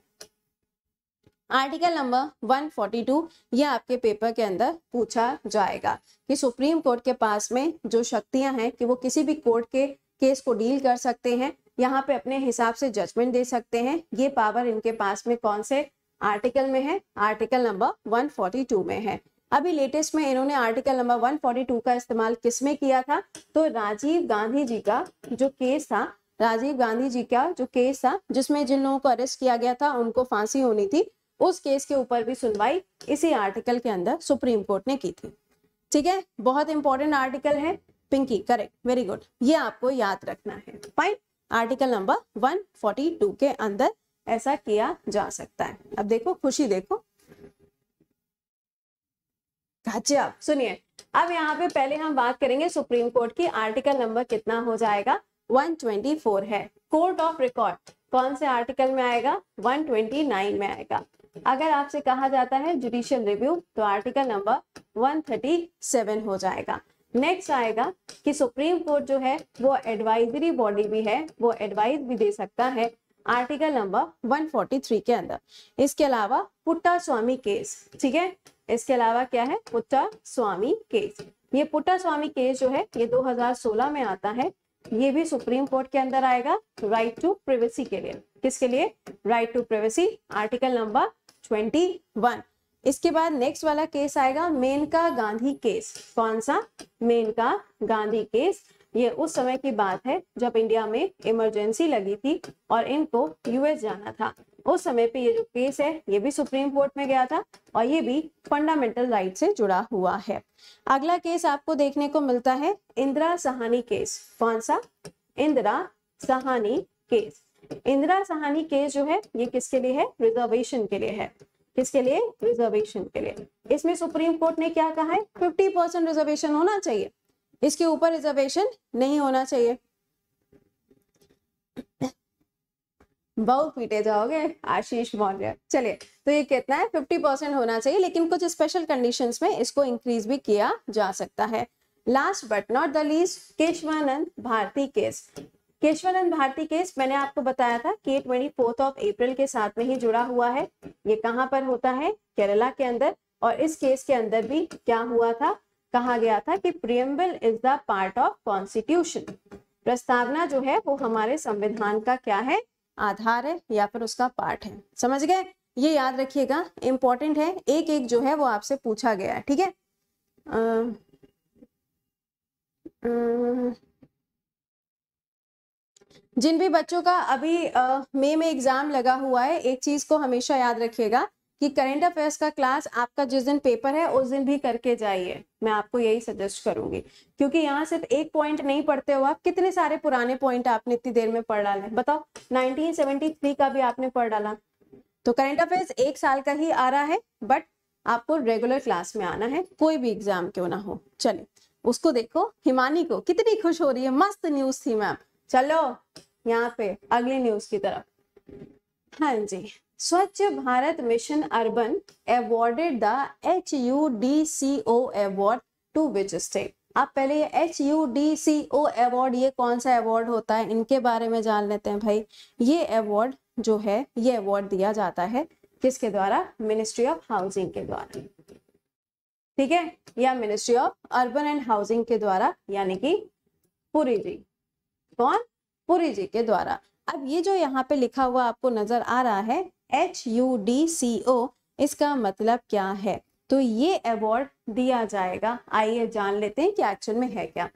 आर्टिकल नंबर 142 ये आपके पेपर के अंदर पूछा जाएगा कि सुप्रीम कोर्ट के पास में जो शक्तियां हैं कि वो किसी भी कोर्ट के केस को डील कर सकते हैं यहाँ पे अपने हिसाब से जजमेंट दे सकते हैं ये पावर इनके पास में कौन से आर्टिकल में है आर्टिकल नंबर 142 में है अभी लेटेस्ट में इन्होंने आर्टिकल नंबर 142 का इस्तेमाल किस में किया था तो राजीव गांधी जी का जो केस था राजीव गांधी जी का जो केस था जिसमें जिन लोगों को अरेस्ट किया गया था उनको फांसी होनी थी उस केस के ऊपर भी सुनवाई इसी आर्टिकल के अंदर सुप्रीम कोर्ट ने की थी ठीक है बहुत इंपॉर्टेंट आर्टिकल है पिंकी करेक्ट वेरी गुड ये आपको याद रखना है फाइन आर्टिकल नंबर 142 के अंदर ऐसा किया जा सकता है अब देखो खुशी देखो आप अच्छा, सुनिए अब यहाँ पे पहले हम बात करेंगे सुप्रीम कोर्ट की आर्टिकल नंबर कितना हो जाएगा 124 है कोर्ट ऑफ रिकॉर्ड कौन से आर्टिकल में आएगा 129 में आएगा अगर आपसे कहा जाता है जुडिशियल रिव्यू तो आर्टिकल नंबर 137 हो जाएगा नेक्स्ट आएगा कि सुप्रीम कोर्ट जो है वो एडवाइजरी बॉडी भी है वो एडवाइज भी दे सकता है आर्टिकल नंबर 143 के अंदर इसके अलावा पुट्टा स्वामी केस ठीक है इसके अलावा क्या है पुट्टा स्वामी केस ये पुट्टा स्वामी केस जो है ये 2016 में आता है ये भी सुप्रीम कोर्ट के अंदर आएगा राइट टू प्रिवेसी के लिए किसके लिए right to privacy article number 21 इसके बाद नेक्स्ट वाला केस आएगा मेनका गांधी केस कौन सा मेनका गांधी केस ये उस समय की बात है जब इंडिया में इमरजेंसी लगी थी और इनको यूएस जाना था उस समय पे ये जो केस है ये भी सुप्रीम कोर्ट में गया था और ये भी फंडामेंटल राइट से जुड़ा हुआ है अगला केस आपको देखने को मिलता है इंदिरा सहानी केस कौन सा इंदिरा सहानी केस इंदिरा सहानी केस जो है ये किसके लिए है रिजर्वेशन के लिए है किसके लिए रिजर्वेशन के लिए इसमें सुप्रीम कोर्ट ने क्या कहा है फिफ्टी परसेंट रिजर्वेशन होना चाहिए इसके ऊपर रिजर्वेशन नहीं होना चाहिए बहुत पीटे जाओगे आशीष मौर्य चलिए तो ये कितना है फिफ्टी परसेंट होना चाहिए लेकिन कुछ स्पेशल कंडीशंस में इसको इंक्रीज भी किया जा सकता है last but not the least Kesavananda Bharati case Kesavananda Bharati case मैंने आपको बताया था कि ट्वेंटी फोर्थ ऑफ अप्रैल के साथ में ही जुड़ा हुआ है ये कहाँ पर होता है केरला के अंदर और इस केस के अंदर भी क्या हुआ था कहा गया था कि preamble is the part of constitution प्रस्तावना जो है वो हमारे संविधान का क्या है आधार है या फिर उसका पार्ट है समझ गए ये याद रखिएगा इंपॉर्टेंट है एक एक जो है वो आपसे पूछा गया है ठीक है जिन भी बच्चों का अभी मई में एग्जाम लगा हुआ है एक चीज को हमेशा याद रखिएगा कि करेंट अफेयर्स का क्लास आपका जिस दिन पेपर है उस दिन भी करके जाइए मैं आपको यही सजेस्ट करूंगी क्योंकि यहाँ सिर्फ एक पॉइंट नहीं पढ़ते हो आप कितने सारे पुराने पॉइंट आपने इतनी देर में पढ़ डाले बताओ 1973 का भी आपने पढ़ डाला तो करेंट अफेयर्स एक साल का ही आ रहा है बट आपको रेगुलर क्लास में आना है कोई भी एग्जाम क्यों ना हो चले उसको देखो हिमानी को कितनी खुश हो रही है मस्त न्यूज थी मैम चलो यहाँ पे अगली न्यूज की तरफ हाँ जी Swachh Bharat mission urban awarded the H U D C O award to which state आप पहले ये H U D C O award ये कौन सा अवार्ड होता है इनके बारे में जान लेते हैं भाई ये अवार्ड जो है ये अवार्ड दिया जाता है किसके द्वारा मिनिस्ट्री ऑफ हाउसिंग के द्वारा ठीक है या ministry of urban and housing के द्वारा यानी कि पूरी जी कौन पुरी जी के द्वारा अब ये जो यहाँ पे लिखा हुआ आपको नजर आ रहा है H U D C O इसका मतलब क्या है तो ये अवार्ड दिया जाएगा आइए जान लेते हैं कि एक्चुअल में है क्या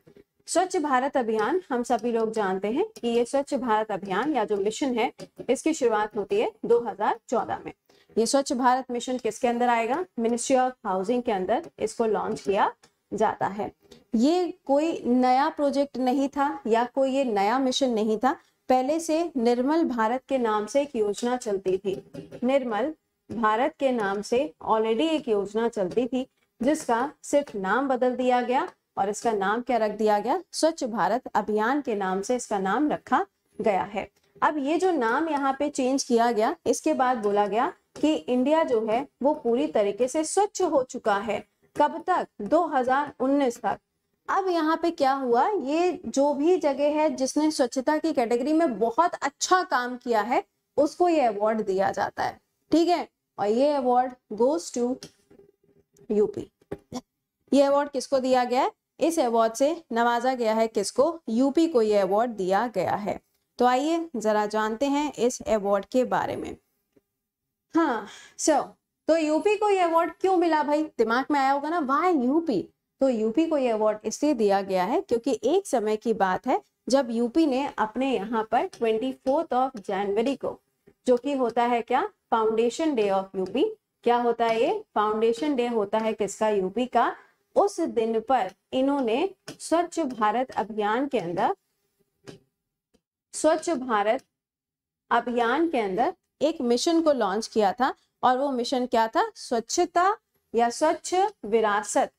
स्वच्छ भारत अभियान हम सभी लोग जानते हैं कि ये स्वच्छ भारत अभियान या जो मिशन है इसकी शुरुआत होती है 2014 में ये स्वच्छ भारत मिशन किसके अंदर आएगा मिनिस्ट्री ऑफ हाउसिंग के अंदर इसको लॉन्च किया जाता है ये कोई नया प्रोजेक्ट नहीं था या कोई ये नया मिशन नहीं था पहले से निर्मल भारत के नाम से एक योजना चलती थी निर्मल भारत के नाम से ऑलरेडी एक योजना चलती थी जिसका सिर्फ नाम बदल दिया गया और इसका नाम क्या रख दिया गया स्वच्छ भारत अभियान के नाम से इसका नाम रखा गया है अब ये जो नाम यहाँ पे चेंज किया गया इसके बाद बोला गया कि इंडिया जो है वो पूरी तरीके से स्वच्छ हो चुका है कब तक 2019 तक अब यहाँ पे क्या हुआ ये जो भी जगह है जिसने स्वच्छता की कैटेगरी में बहुत अच्छा काम किया है उसको ये अवार्ड दिया जाता है ठीक है और ये अवार्ड गोज टू यूपी ये अवार्ड किसको दिया गया है इस अवार्ड से नवाजा गया है किसको यूपी को ये अवार्ड दिया गया है तो आइए जरा जानते हैं इस अवार्ड के बारे में हाँ सो so, तो यूपी को ये अवार्ड क्यों मिला भाई दिमाग में आया होगा ना वाई यूपी तो यूपी को ये अवार्ड इसलिए दिया गया है क्योंकि एक समय की बात है जब यूपी ने अपने यहाँ पर ट्वेंटी ऑफ जनवरी को जो कि होता है क्या फाउंडेशन डे ऑफ यूपी क्या होता है ये फाउंडेशन डे होता है किसका यूपी का उस दिन पर इन्होंने स्वच्छ भारत अभियान के अंदर स्वच्छ भारत अभियान के अंदर एक मिशन को लॉन्च किया था और वो मिशन क्या था स्वच्छता या स्वच्छ विरासत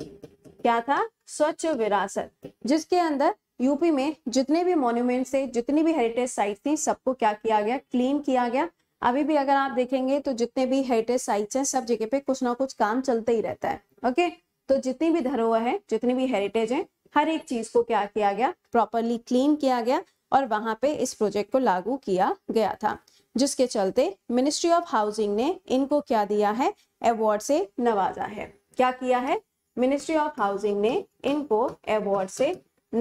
क्या था स्वच्छ विरासत जिसके अंदर यूपी में जितने भी मॉन्यूमेंट्स थे जितनी भी हेरिटेज साइट थी सबको क्या किया गया क्लीन किया गया अभी भी अगर आप देखेंगे तो जितने भी हेरिटेज साइट्स हैं सब जगह पे कुछ ना कुछ काम चलते ही रहता है ओके तो जितनी भी धरोहर है जितनी भी हेरिटेज है हर एक चीज को क्या किया गया प्रॉपरली क्लीन किया गया और वहां पे इस प्रोजेक्ट को लागू किया गया था जिसके चलते मिनिस्ट्री ऑफ हाउसिंग ने इनको क्या दिया है अवार्ड से नवाजा है क्या किया है मिनिस्ट्री ऑफ हाउसिंग ने इनको अवार्ड से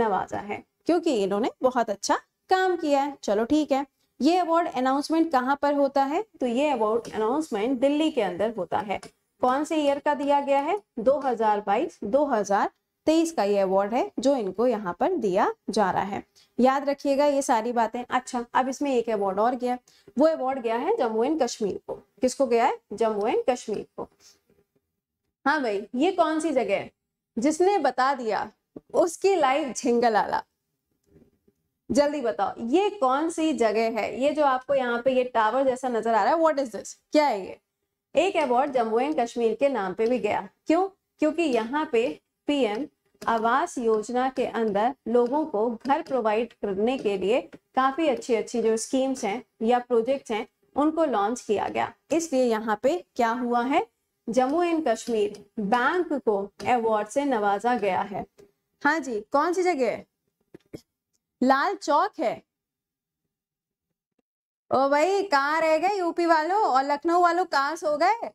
नवाजा है क्योंकि इन्होंने बहुत अच्छा काम किया है चलो ठीक है ये अवार्ड अनाउंसमेंट कहाँ पर होता है तो ये अवार्ड अनाउंसमेंट दिल्ली के अंदर होता है कौन से ईयर का दिया गया है 2022-2023 तेईस का ये अवार्ड है जो इनको यहाँ पर दिया जा रहा है याद रखिएगा ये सारी बातें अच्छा अब इसमें एक अवार्ड और गया वो अवार्ड गया है जम्मू एंड कश्मीर को किसको गया है जम्मू एंड कश्मीर को हाँ भाई ये कौन सी जगह है जिसने बता दिया उसकी लाइफ झिंगल आला जल्दी बताओ ये कौन सी जगह है ये जो आपको यहाँ पे ये टावर जैसा नजर आ रहा है वॉट इज दिस क्या है ये एक अवार्ड जम्मू एंड कश्मीर के नाम पे भी गया क्यों क्योंकि यहाँ पे पीएम आवास योजना के अंदर लोगों को घर प्रोवाइड करने के लिए काफी अच्छी अच्छी जो स्कीम्स हैं या प्रोजेक्ट्स हैं उनको लॉन्च किया गया इसलिए यहाँ पे क्या हुआ है जम्मू एंड कश्मीर बैंक को अवार्ड से नवाजा गया है हाँ जी कौन सी जगह है लाल चौक है ओ भाई कहा रह गए यूपी वालों और लखनऊ वालों कहा सो गए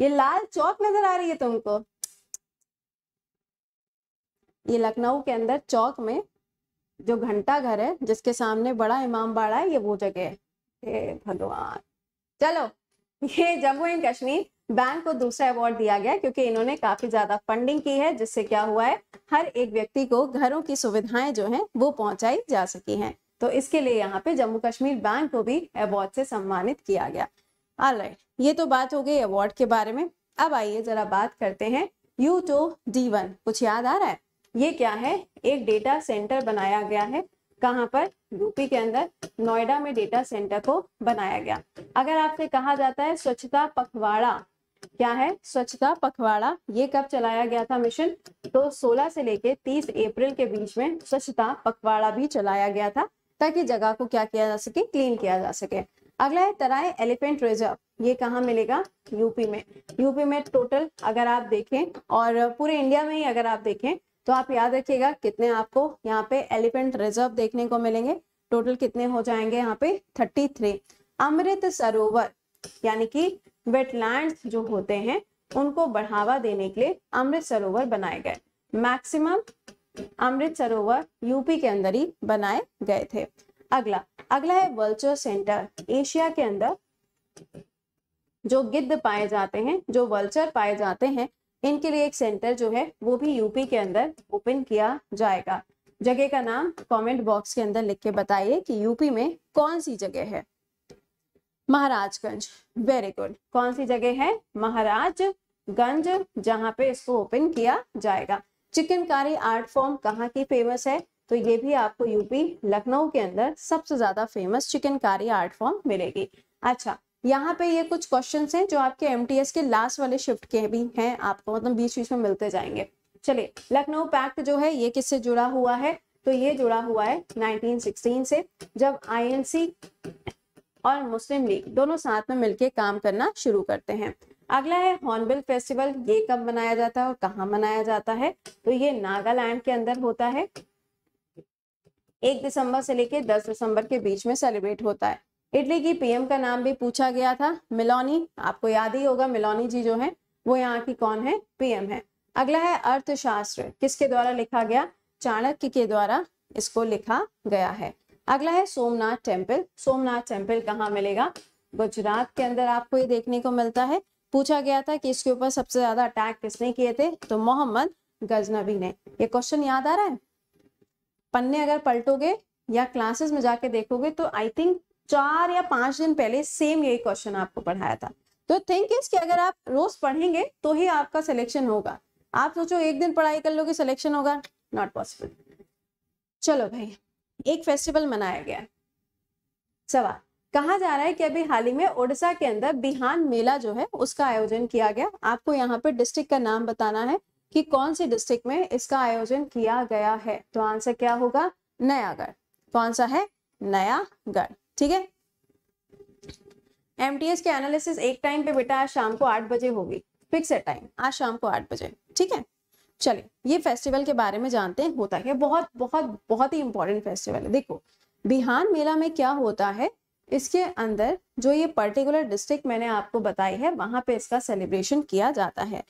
ये लाल चौक नजर आ रही है तुमको ये लखनऊ के अंदर चौक में जो घंटा घर है जिसके सामने बड़ा इमाम बाड़ा है ये वो जगह है भगवान चलो ये जम्मू एंड कश्मीर बैंक को दूसरा अवार्ड दिया गया क्योंकि इन्होंने काफी ज्यादा फंडिंग की है जिससे क्या हुआ है हर एक व्यक्ति को घरों की सुविधाएं जो हैं वो पहुंचाई जा सकी हैं तो इसके लिए यहाँ पे जम्मू कश्मीर बैंक को भी अवार्ड से सम्मानित किया गया ऑलराइट ये तो बात हो गई अवार्ड के बारे में अब आइए जरा बात करते हैं यू टू डी वन कुछ याद आ रहा है ये क्या है एक डेटा सेंटर बनाया गया है कहाँ पर यूपी के अंदर नोएडा में डेटा सेंटर को बनाया गया अगर आपसे कहा जाता है स्वच्छता पखवाड़ा क्या है स्वच्छता पखवाड़ा ये कब चलाया गया था मिशन तो 16 से लेके 30 अप्रैल के बीच में स्वच्छता पखवाड़ा भी चलाया गया था ताकि जगह को क्या किया जा सके क्लीन किया जा सके अगला है तराए एलिफेंट रिजर्व ये कहाँ मिलेगा यूपी में यूपी में टोटल अगर आप देखें और पूरे इंडिया में ही अगर आप देखें तो आप याद रखिएगा कितने आपको यहाँ पे एलिफेंट रिजर्व देखने को मिलेंगे टोटल कितने हो जाएंगे यहाँ पे थर्टी थ्री अमृत सरोवर यानी कि वेटलैंड जो होते हैं उनको बढ़ावा देने के लिए अमृत सरोवर बनाए गए मैक्सिमम अमृत सरोवर यूपी के अंदर ही बनाए गए थे अगला अगला है वर्चर सेंटर एशिया के अंदर जो गिद्ध पाए जाते हैं जो वल्चर पाए जाते हैं इनके लिए एक सेंटर जो है वो भी यूपी के अंदर ओपन किया जाएगा जगह का नाम कमेंट बॉक्स के अंदर लिख के बताइए कि यूपी में कौन सी जगह है महाराजगंज वेरी गुड कौन सी जगह है महाराजगंज जहां पे इसको ओपन किया जाएगा चिकनकारी आर्ट फॉर्म कहाँ की फेमस है तो ये भी आपको यूपी लखनऊ के अंदर सबसे ज्यादा फेमस चिकनकारी आर्ट फॉर्म मिलेगी अच्छा यहाँ पे ये कुछ क्वेश्चन हैं जो आपके एम के लास्ट वाले शिफ्ट के भी हैं आपको मतलब बीच बीच में मिलते जाएंगे चलिए लखनऊ पैक्ट जो है ये किससे जुड़ा हुआ है तो ये जुड़ा हुआ है 1916 से जब आईएनसी और मुस्लिम लीग दोनों साथ में मिलकर काम करना शुरू करते हैं अगला है हॉर्नबिल फेस्टिवल ये कब मनाया जाता है और कहाँ मनाया जाता है तो ये नागालैंड के अंदर होता है एक दिसंबर से लेकर दस दिसंबर के बीच में सेलिब्रेट होता है इटली की पीएम का नाम भी पूछा गया था मिलोनी आपको याद ही होगा मिलोनी जी जो है वो यहाँ की कौन है पीएम है अगला है अर्थशास्त्र किसके द्वारा लिखा गया चाणक्य के द्वारा इसको लिखा गया है अगला है सोमनाथ टेम्पल सोमनाथ टेम्पल कहाँ मिलेगा गुजरात के अंदर आपको ये देखने को मिलता है पूछा गया था कि इसके ऊपर सबसे ज्यादा अटैक किसने किए थे तो मोहम्मद गजनबी ने ये क्वेश्चन याद आ रहा है पन्ने अगर पलटोगे या क्लासेस में जाके देखोगे तो आई थिंक चार या पांच दिन पहले सेम यही क्वेश्चन आपको पढ़ाया था तो थिंक इज कि अगर आप रोज पढ़ेंगे तो ही आपका सिलेक्शन होगा आप सोचो एक दिन पढ़ाई कर लोगे सिलेक्शन होगा नॉट पॉसिबल चलो भाई एक फेस्टिवल मनाया गया सवाल कहा जा रहा है कि अभी हाल ही में ओडिशा के अंदर बिहान मेला जो है उसका आयोजन किया गया आपको यहाँ पे डिस्ट्रिक्ट का नाम बताना है कि कौन से डिस्ट्रिक्ट में इसका आयोजन किया गया है तो आंसर क्या होगा नयागढ़ कौन सा है नयागढ़ ठीक है एमटीएस के एनालिसिस एक टाइम पे बेटा आज शाम को आठ बजे होगी फिक्स है टाइम आज शाम को आठ बजे ठीक है चलिए ये फेस्टिवल के बारे में जानते हैं होता है बहुत बहुत बहुत ही इंपॉर्टेंट फेस्टिवल है देखो बिहान मेला में क्या होता है इसके अंदर जो ये पर्टिकुलर डिस्ट्रिक्ट मैंने आपको बताई है वहां पे इसका सेलिब्रेशन किया जाता है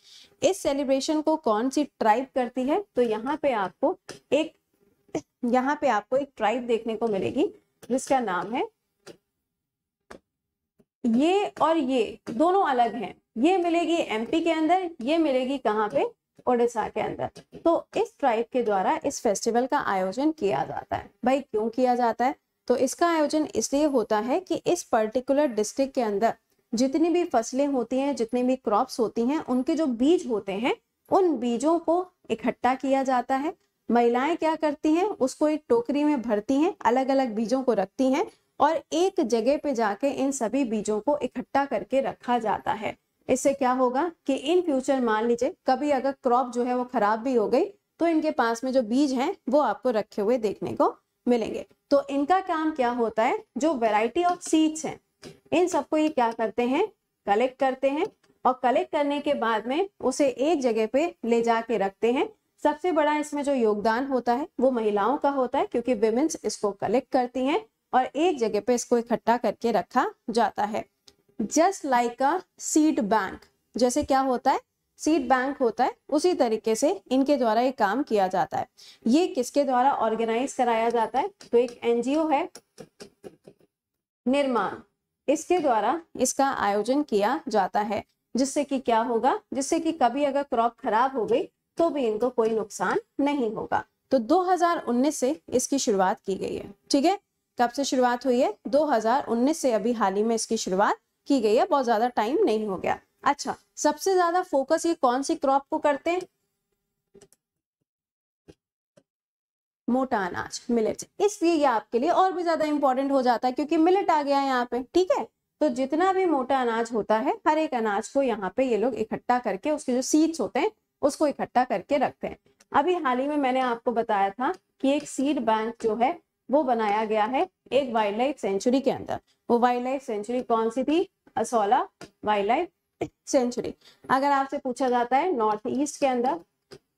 इस सेलिब्रेशन को कौन सी ट्राइब करती है तो यहाँ पे आपको एक यहाँ पे आपको एक ट्राइब देखने को मिलेगी जिसका नाम है ये और ये दोनों अलग हैं ये मिलेगी एमपी के अंदर ये मिलेगी कहाँ पे ओडिशा के अंदर तो इस ट्राइब के द्वारा इस फेस्टिवल का आयोजन किया जाता है भाई क्यों किया जाता है तो इसका आयोजन इसलिए होता है कि इस पर्टिकुलर डिस्ट्रिक्ट के अंदर जितनी भी फसलें होती हैं जितनी भी क्रॉप्स होती हैं उनके जो बीज होते हैं उन बीजों को इकट्ठा किया जाता है महिलाएं क्या करती हैं उसको एक टोकरी में भरती हैं अलग अलग बीजों को रखती हैं और एक जगह पे जाके इन सभी बीजों को इकट्ठा करके रखा जाता है इससे क्या होगा कि इन फ्यूचर मान लीजिए कभी अगर क्रॉप जो है वो खराब भी हो गई तो इनके पास में जो बीज हैं वो आपको रखे हुए देखने को मिलेंगे तो इनका काम क्या होता है जो वेराइटी ऑफ सीड्स हैं इन सबको ये क्या करते हैं कलेक्ट करते हैं और कलेक्ट करने के बाद में उसे एक जगह पे ले जाके रखते हैं सबसे बड़ा इसमें जो योगदान होता है वो महिलाओं का होता है क्योंकि विमेन्स इसको कलेक्ट करती हैं और एक जगह पे इसको इकट्ठा करके रखा जाता है just like a seed bank जैसे क्या होता है सीड बैंक होता है उसी तरीके से इनके द्वारा ये काम किया जाता है ये किसके द्वारा ऑर्गेनाइज कराया जाता है तो एक एनजीओ है निर्माण इसके द्वारा इसका आयोजन किया जाता है जिससे कि क्या होगा जिससे कि कभी अगर क्रॉप खराब हो गई तो भी इनको कोई नुकसान नहीं होगा तो 2019 से इसकी शुरुआत की गई है ठीक है कब से शुरुआत हुई है 2019 से अभी हाल ही में इसकी शुरुआत की गई है बहुत ज्यादा टाइम नहीं हो गया अच्छा सबसे ज्यादा फोकस ये कौन सी क्रॉप को करते हैं मोटा अनाज मिलेट इसलिए ये आपके लिए और भी ज्यादा इंपॉर्टेंट हो जाता है क्योंकि मिलेट आ गया है यहाँ पे ठीक है तो जितना भी मोटा अनाज होता है हर एक अनाज को यहाँ पे ये लोग इकट्ठा करके उसके जो सीड्स होते हैं उसको इकट्ठा करके रखते हैं अभी हाल ही में मैंने आपको बताया था कि एक सीड बैंक जो है वो बनाया गया है एक वाइल्ड लाइफ सेंचुरी के अंदर वो वाइल्ड लाइफ सेंचुरी कौन सी थी असोला वाइल्ड लाइफ सेंचुरी अगर आपसे पूछा जाता है नॉर्थ ईस्ट के अंदर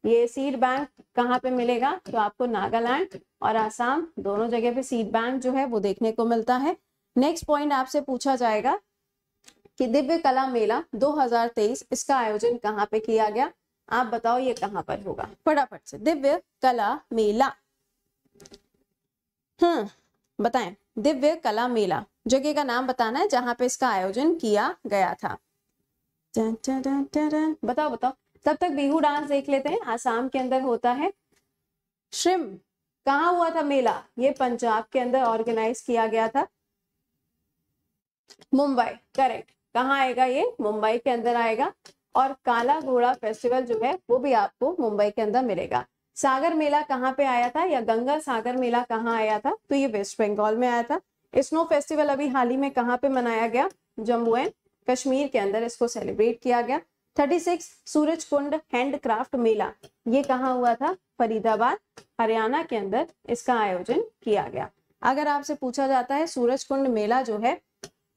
ये सीड बैंक कहाँ पे मिलेगा तो आपको नागालैंड और आसाम दोनों जगह पे सीड बैंक जो है वो देखने को मिलता है नेक्स्ट पॉइंट आपसे पूछा जाएगा कि दिव्य कला मेला 2023 इसका आयोजन कहाँ पे किया गया आप बताओ ये कहाँ पर होगा फटाफट से दिव्य कला मेला हम्म बताएं दिव्य कला मेला कि का नाम बताना है जहां पे इसका आयोजन किया गया था बताओ बताओ तब तक बिहू डांस देख लेते हैं आसाम के अंदर होता है श्रिम कहा हुआ था मेला ये पंजाब के अंदर ऑर्गेनाइज किया गया था मुंबई करेक्ट कहाँ आएगा ये मुंबई के अंदर आएगा और काला घोड़ा फेस्टिवल जो है वो भी आपको मुंबई के अंदर मिलेगा सागर मेला कहाँ पे आया था या गंगा सागर मेला कहाँ आया था तो ये वेस्ट बंगाल में आया था स्नो फेस्टिवल अभी हाल ही में कहाँ पे मनाया गया जम्मू एंड कश्मीर के अंदर इसको सेलिब्रेट किया गया thirty six Surajkund handicraft mela ये कहाँ हुआ था फरीदाबाद हरियाणा के अंदर इसका आयोजन किया गया अगर आपसे पूछा जाता है सूरज कुंड मेला जो है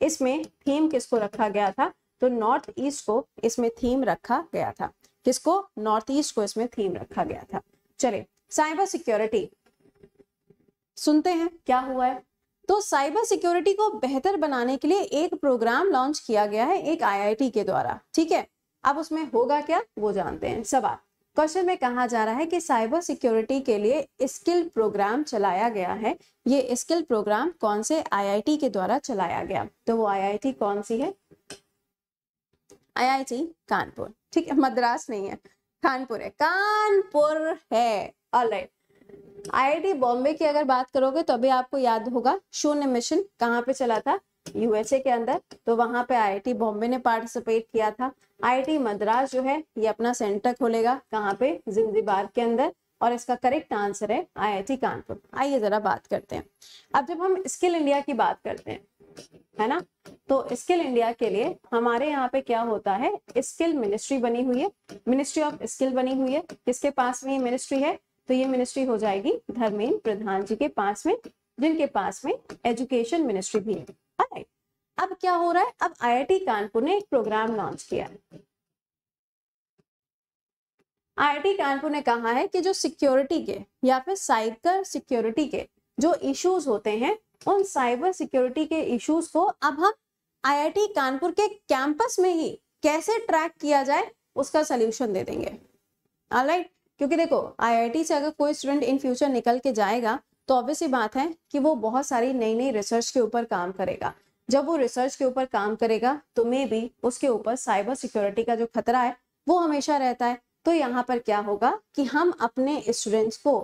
इसमें थीम किसको रखा गया था तो नॉर्थ ईस्ट को इसमें थीम रखा गया था किसको नॉर्थ ईस्ट को इसमें थीम रखा गया था चले साइबर सिक्योरिटी सुनते हैं क्या हुआ है तो साइबर सिक्योरिटी को बेहतर बनाने के लिए एक प्रोग्राम लॉन्च किया गया है एक आईआईटी के द्वारा ठीक है अब उसमें होगा क्या वो जानते हैं सवाल क्वेश्चन में कहा जा रहा है कि साइबर सिक्योरिटी के लिए स्किल प्रोग्राम चलाया गया है ये स्किल प्रोग्राम कौन से आईआईटी के द्वारा चलाया गया तो वो आईआईटी कौन सी है आईआईटी कानपुर ठीक है मद्रास नहीं है कानपुर है कानपुर है ऑल राइट आईआईटी बॉम्बे की अगर बात करोगे तो अभी आपको याद होगा शून्य मिशन कहाँ पे चला था यूएसए के अंदर तो वहां पे आईआईटी बॉम्बे ने पार्टिसिपेट किया था आईआईटी मद्रास जो है ये अपना सेंटर खोलेगा कहाँ पे जिंदीबाग के अंदर और इसका करेक्ट आंसर है आईआईटी कानपुर आइए जरा बात करते हैं अब जब हम स्किल इंडिया की बात करते हैं है ना तो स्किल इंडिया के लिए हमारे यहाँ पे क्या होता है स्किल मिनिस्ट्री बनी हुई है मिनिस्ट्री ऑफ स्किल बनी हुई है किसके पास में ये मिनिस्ट्री है तो ये मिनिस्ट्री हो जाएगी धर्मेंद्र प्रधान जी के पास में जिनके पास में एजुकेशन मिनिस्ट्री भी है राइट अब क्या हो रहा है अब आईआईटी कानपुर ने एक प्रोग्राम लॉन्च किया है आईआईटी कानपुर ने कहा है कि जो सिक्योरिटी के या फिर साइबर सिक्योरिटी के जो इश्यूज होते हैं उन साइबर सिक्योरिटी के इश्यूज को अब हम आईआईटी कानपुर के कैंपस में ही कैसे ट्रैक किया जाए उसका सोल्यूशन दे देंगे ऑलराइट क्योंकि देखो आईआईटी से अगर कोई स्टूडेंट इन फ्यूचर निकल के जाएगा तो ही बात है कि वो बहुत सारी नई नई रिसर्च के ऊपर काम करेगा जब वो रिसर्च के ऊपर काम करेगा तो मे भी उसके ऊपर साइबर सिक्योरिटी का जो खतरा है वो हमेशा रहता है तो यहाँ पर क्या होगा कि हम अपने स्टूडेंट्स को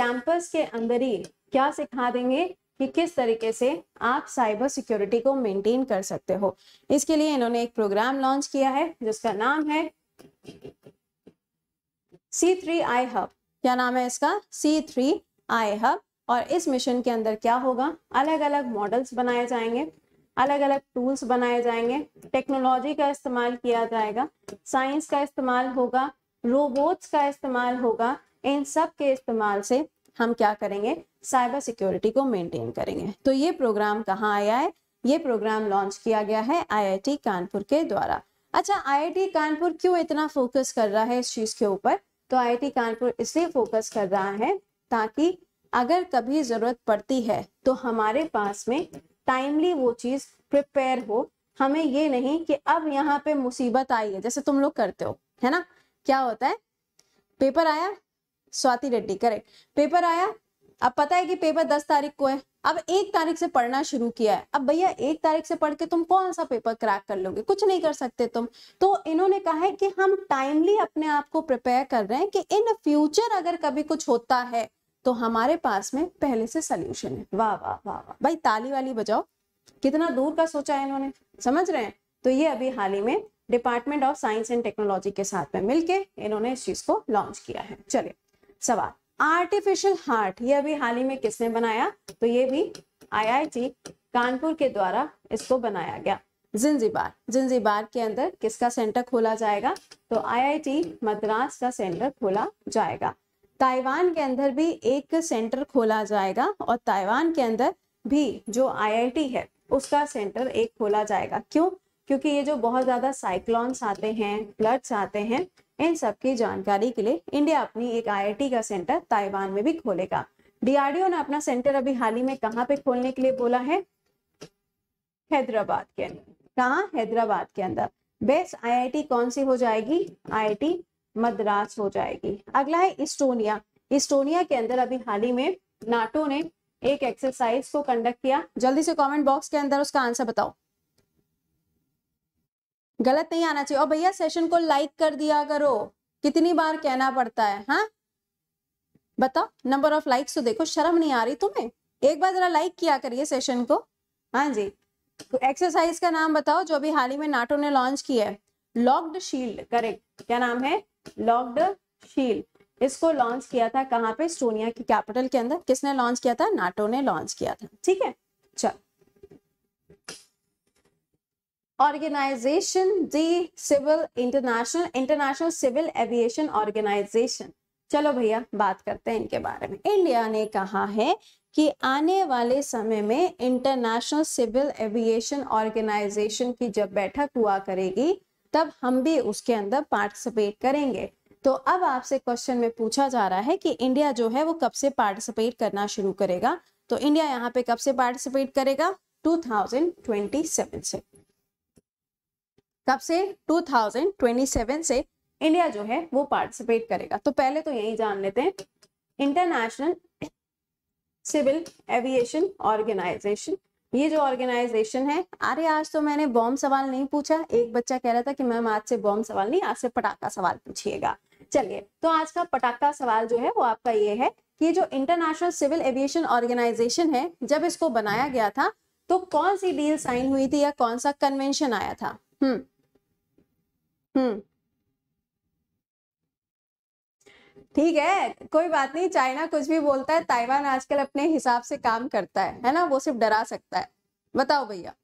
कैंपस के अंदर ही क्या सिखा देंगे कि किस तरीके से आप साइबर सिक्योरिटी को मेंटेन कर सकते हो इसके लिए इन्होंने एक प्रोग्राम लॉन्च किया है जिसका नाम है सी थ्री आई हब क्या नाम है इसका सी थ्री आई हब और इस मिशन के अंदर क्या होगा अलग अलग मॉडल्स बनाए जाएंगे अलग अलग टूल्स बनाए जाएंगे टेक्नोलॉजी का इस्तेमाल किया जाएगा साइंस का इस्तेमाल होगा रोबोट्स का इस्तेमाल होगा इन सब के इस्तेमाल से हम क्या करेंगे साइबर सिक्योरिटी को मेंटेन करेंगे तो ये प्रोग्राम कहाँ आया है ये प्रोग्राम लॉन्च किया गया है आईआईटी कानपुर के द्वारा अच्छा आईआईटी कानपुर क्यों इतना फोकस कर रहा है इस चीज के ऊपर तो आईआईटी कानपुर इसलिए फोकस कर रहा है ताकि अगर कभी जरूरत पड़ती है तो हमारे पास में टाइमली वो चीज प्रिपेयर हो हमें ये नहीं कि अब यहाँ पे मुसीबत आई है जैसे तुम लोग करते हो है ना क्या होता है पेपर आया स्वाति रेड्डी करेक्ट पेपर आया अब पता है कि पेपर दस तारीख को है अब एक तारीख से पढ़ना शुरू किया है अब भैया एक तारीख से पढ़ के तुम कौन सा पेपर क्रैक कर लोगे कुछ नहीं कर सकते तुम तो इन्होंने कहा है कि हम टाइमली अपने आप को प्रिपेयर कर रहे हैं कि इन फ्यूचर अगर कभी कुछ होता है तो हमारे पास में पहले से सोल्यूशन है वाह वाह वाह वाह भाई ताली वाली बजाओ कितना दूर का सोचा है इन्होंने समझ रहे हैं तो ये अभी हाल ही में department of science and technology के साथ में मिलके इन्होंने इस चीज को लॉन्च किया है चलिए सवाल आर्टिफिशियल हार्ट ये अभी हाल ही में किसने बनाया तो ये भी आईआईटी कानपुर के द्वारा इसको बनाया गया जिंजीबार जिंजीबार के अंदर किसका सेंटर खोला जाएगा तो आईआईटी मद्रास का सेंटर खोला जाएगा ताइवान के अंदर भी एक सेंटर खोला जाएगा और ताइवान के अंदर भी जो आईआईटी है उसका सेंटर एक खोला जाएगा क्यों क्योंकि ये जो बहुत ज्यादा साइक्लॉन्स आते हैं फ्लड्स आते हैं इन सब की जानकारी के लिए इंडिया अपनी एक आई का सेंटर ताइवान में भी खोलेगा डीआरडीओ ने अपना सेंटर अभी हाल ही में कहाँ पे खोलने के लिए बोला है हैदराबाद के अंदर कहा हैदराबाद के अंदर बेस्ट आईआईटी कौन सी हो जाएगी आईआईटी मद्रास हो जाएगी अगला है इस्टोनिया इस्टोनिया के अंदर अभी हाल ही में नाटो ने एक एक्सरसाइज को कंडक्ट किया जल्दी से कमेंट बॉक्स के अंदर उसका आंसर बताओ गलत नहीं आना चाहिए और भैया सेशन को लाइक कर दिया करो कितनी बार कहना पड़ता है हाँ बताओ नंबर ऑफ लाइक्स तो देखो शर्म नहीं आ रही तुम्हें एक बार जरा लाइक किया करिए सेशन को हाँ जी तो एक्सरसाइज का नाम बताओ जो अभी हाल ही में नाटो ने लॉन्च किया है लॉक्ड शील्ड करेक्ट क्या नाम है लॉक्ड शील्ड इसको लॉन्च किया था कहाँ पे स्टोनिया की कैपिटल के अंदर किसने लॉन्च किया था नाटो ने लॉन्च किया था ठीक है चल organisation the civil international international civil aviation organisation चलो भैया बात करते हैं इनके बारे में इंडिया ने कहा है कि आने वाले समय में इंटरनेशनल सिविल एविएशन ऑर्गेनाइजेशन की जब बैठक हुआ करेगी तब हम भी उसके अंदर पार्टिसिपेट करेंगे तो अब आपसे क्वेश्चन में पूछा जा रहा है कि इंडिया जो है वो कब से पार्टिसिपेट करना शुरू करेगा तो इंडिया यहाँ पे कब से पार्टिसिपेट करेगा 2027 से कब से 2027 से इंडिया जो है वो पार्टिसिपेट करेगा तो पहले तो यही जान लेते हैं इंटरनेशनल सिविल एविएशन ऑर्गेनाइजेशन ये जो ऑर्गेनाइजेशन है अरे आज तो मैंने बॉम्ब सवाल नहीं पूछा एक बच्चा कह रहा था कि मैम आज से बॉम्ब सवाल नहीं आज से पटाखा सवाल पूछिएगा चलिए तो आज का पटाखा सवाल जो है वो आपका ये है कि जो इंटरनेशनल सिविल एविएशन ऑर्गेनाइजेशन है जब इसको बनाया गया था तो कौन सी डील साइन हुई थी या कौन सा कन्वेंशन आया था हम्म हम्म। ठीक है कोई बात नहीं चाइना कुछ भी बोलता है ताइवान आजकल अपने हिसाब से काम करता है है ना वो सिर्फ डरा सकता है बताओ भैया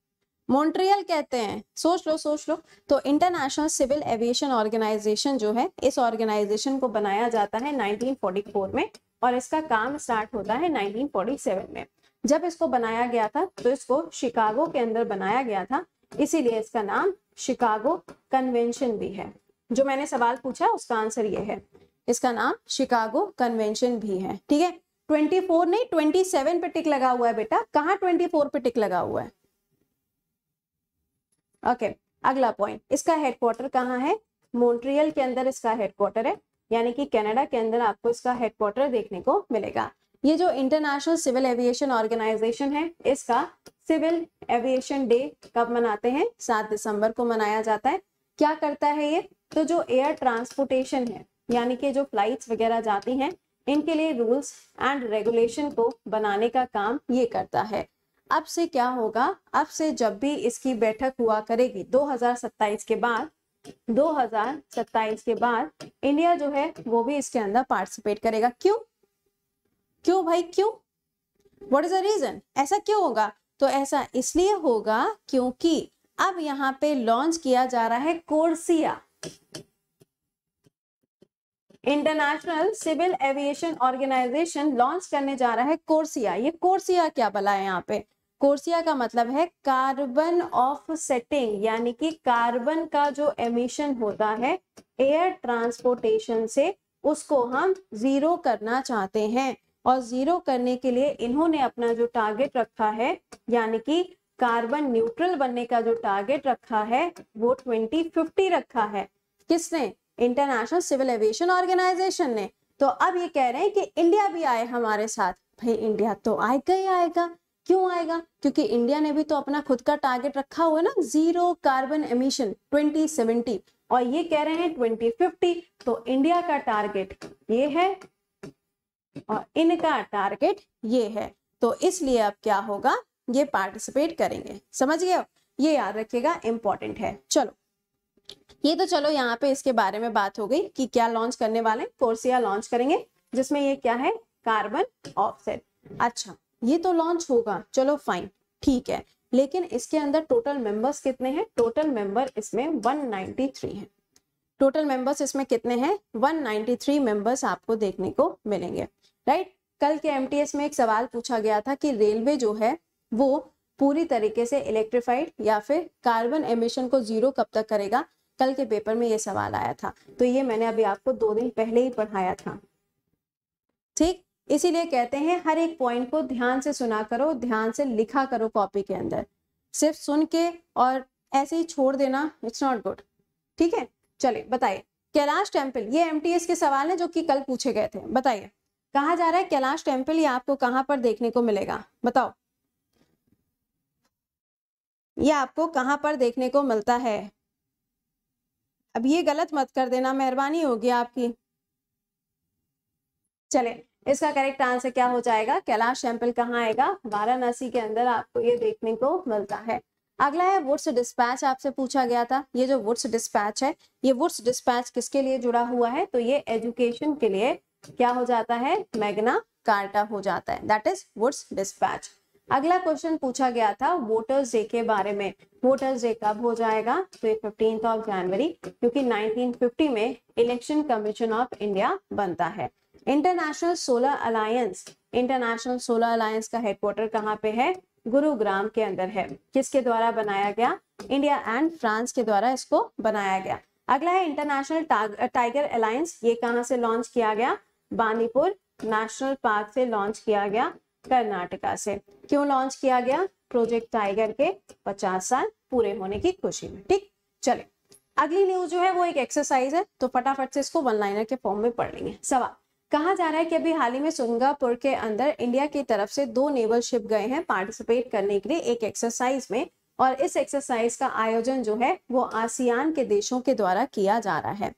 मॉन्ट्रियल कहते हैं सोच लो सोच लो तो इंटरनेशनल सिविल एविएशन ऑर्गेनाइजेशन जो है इस ऑर्गेनाइजेशन को बनाया जाता है 1944 में और इसका काम स्टार्ट होता है 1947 में जब इसको बनाया गया था तो इसको शिकागो के अंदर बनाया गया था इसीलिए इसका नाम शिकागो कन्वेंशन भी है जो मैंने सवाल पूछा उसका आंसर ये है इसका नाम शिकागो कन्वेंशन भी है ठीक है 24 नहीं 27 पे टिक लगा हुआ है बेटा कहा 24 पे टिक लगा हुआ है ओके okay, अगला पॉइंट इसका हेडक्वार्टर कहाँ है मोन्ट्रियल के अंदर इसका हेडक्वार्टर है यानी कि कनाडा के अंदर आपको इसका हेडक्वार्टर देखने को मिलेगा ये जो इंटरनेशनल सिविल एविएशन ऑर्गेनाइजेशन है इसका सिविल एविएशन डे कब मनाते हैं सात दिसंबर को मनाया जाता है क्या करता है ये तो जो एयर ट्रांसपोर्टेशन है यानी कि जो फ्लाइट्स वगैरह जाती हैं इनके लिए रूल्स एंड रेगुलेशन को बनाने का काम ये करता है अब से क्या होगा अब से जब भी इसकी बैठक हुआ करेगी 2027 के बाद 2027 के बाद इंडिया जो है वो भी इसके अंदर पार्टिसिपेट करेगा क्यों क्यों भाई क्यों व्हाट इज द रीजन ऐसा क्यों होगा तो ऐसा इसलिए होगा क्योंकि अब यहां पे लॉन्च किया जा रहा है CORSIA international civil aviation organisation launch करने जा रहा है कोर्सिया ये कोर्सिया क्या बला है यहाँ पे कोर्सिया का मतलब है कार्बन ऑफ सेटिंग यानी कि कार्बन का जो एमिशन होता है एयर ट्रांसपोर्टेशन से उसको हम जीरो करना चाहते हैं और जीरो करने के लिए इन्होंने अपना जो टारगेट रखा है यानी कि कार्बन न्यूट्रल बनने का जो टारगेट रखा है वो 2050 रखा है किसने इंटरनेशनल सिविल एविएशन ऑर्गेनाइजेशन ने तो अब ये कह रहे हैं कि इंडिया भी आए हमारे साथ भाई इंडिया तो आएगा ही आएगा क्यों आएगा क्योंकि इंडिया ने भी तो अपना खुद का टारगेट रखा हुआ है ना जीरो कार्बन एमिशन 2070 और ये कह रहे हैं 2050 तो इंडिया का टारगेट ये है और इनका टारगेट ये है तो इसलिए अब क्या होगा ये पार्टिसिपेट करेंगे समझ गए ये याद रखिएगा इंपॉर्टेंट है चलो ये तो चलो यहाँ पे इसके बारे में बात हो गई कि क्या लॉन्च करने वाले कोर्सिया लॉन्च करेंगे जिसमें ये क्या है कार्बन ऑफसेट अच्छा ये तो लॉन्च होगा चलो फाइन ठीक है लेकिन इसके अंदर टोटल मेंबर्स कितने हैं टोटल मेंबर इसमें 193 हैं टोटल मेंबर्स इसमें कितने हैं 193 मेंबर्स आपको देखने को मिलेंगे राइट कल के एमटीएस में एक सवाल पूछा गया था कि रेलवे जो है वो पूरी तरीके से इलेक्ट्रिफाइड या फिर कार्बन एमिशन को जीरो कब तक करेगा कल के पेपर में ये सवाल आया था तो ये मैंने अभी आपको दो दिन पहले ही पढ़ाया था ठीक इसीलिए कहते हैं हर एक पॉइंट को ध्यान से सुना करो ध्यान से लिखा करो कॉपी के अंदर सिर्फ सुन के और ऐसे ही छोड़ देना इट्स नॉट गुड ठीक है चलिए बताइए कैलाश टेम्पल ये एमटीएस के सवाल है जो कि कल पूछे गए थे बताइए कहा जा रहा है कैलाश टेम्पल ये आपको कहां पर देखने को मिलेगा बताओ ये आपको कहां पर देखने को मिलता है अब ये गलत मत कर देना मेहरबानी होगी आपकी चले इसका करेक्ट आंसर क्या हो जाएगा कैलाश टेम्पल कहाँ आएगा वाराणसी के अंदर आपको ये देखने को मिलता है अगला है वुड्स डिस्पैच आपसे पूछा गया था ये जो वुड्स डिस्पैच है ये वुड्स डिस्पैच किसके लिए जुड़ा हुआ है तो ये एजुकेशन के लिए क्या हो जाता है मैग्ना कार्टा हो जाता है दैट इज वुड्स डिस्पैच अगला क्वेश्चन पूछा गया था वोटर्स डे के बारे में वोटर्स डे कब हो जाएगा तो ये फिफ्टीन ऑफ जनवरी क्योंकि 1950 में इलेक्शन कमीशन ऑफ इंडिया बनता है international solar alliance international solar alliance का हेडक्वार्टर कहाँ पे है गुरुग्राम के अंदर है किसके द्वारा बनाया गया इंडिया एंड फ्रांस के द्वारा इसको बनाया गया अगला है इंटरनेशनल टाइगर अलायंस ये कहाँ से लॉन्च किया गया बानीपुर नेशनल पार्क से लॉन्च किया गया कर्नाटका से क्यों लॉन्च किया गया प्रोजेक्ट टाइगर के 50 साल पूरे होने की खुशी में ठीक चले अगली न्यूज जो है वो एक एक्सरसाइज है तो फटाफट से इसको वन लाइनर के फॉर्म में पढ़ लेंगे सवाल कहा जा रहा है कि अभी हाल ही में सुंगापुर के अंदर इंडिया की तरफ से दो नेवल शिप गए हैं पार्टिसिपेट करने के लिए एक एक्सरसाइज में और इस एक्सरसाइज का आयोजन जो है वो आसियान के देशों के द्वारा किया जा रहा है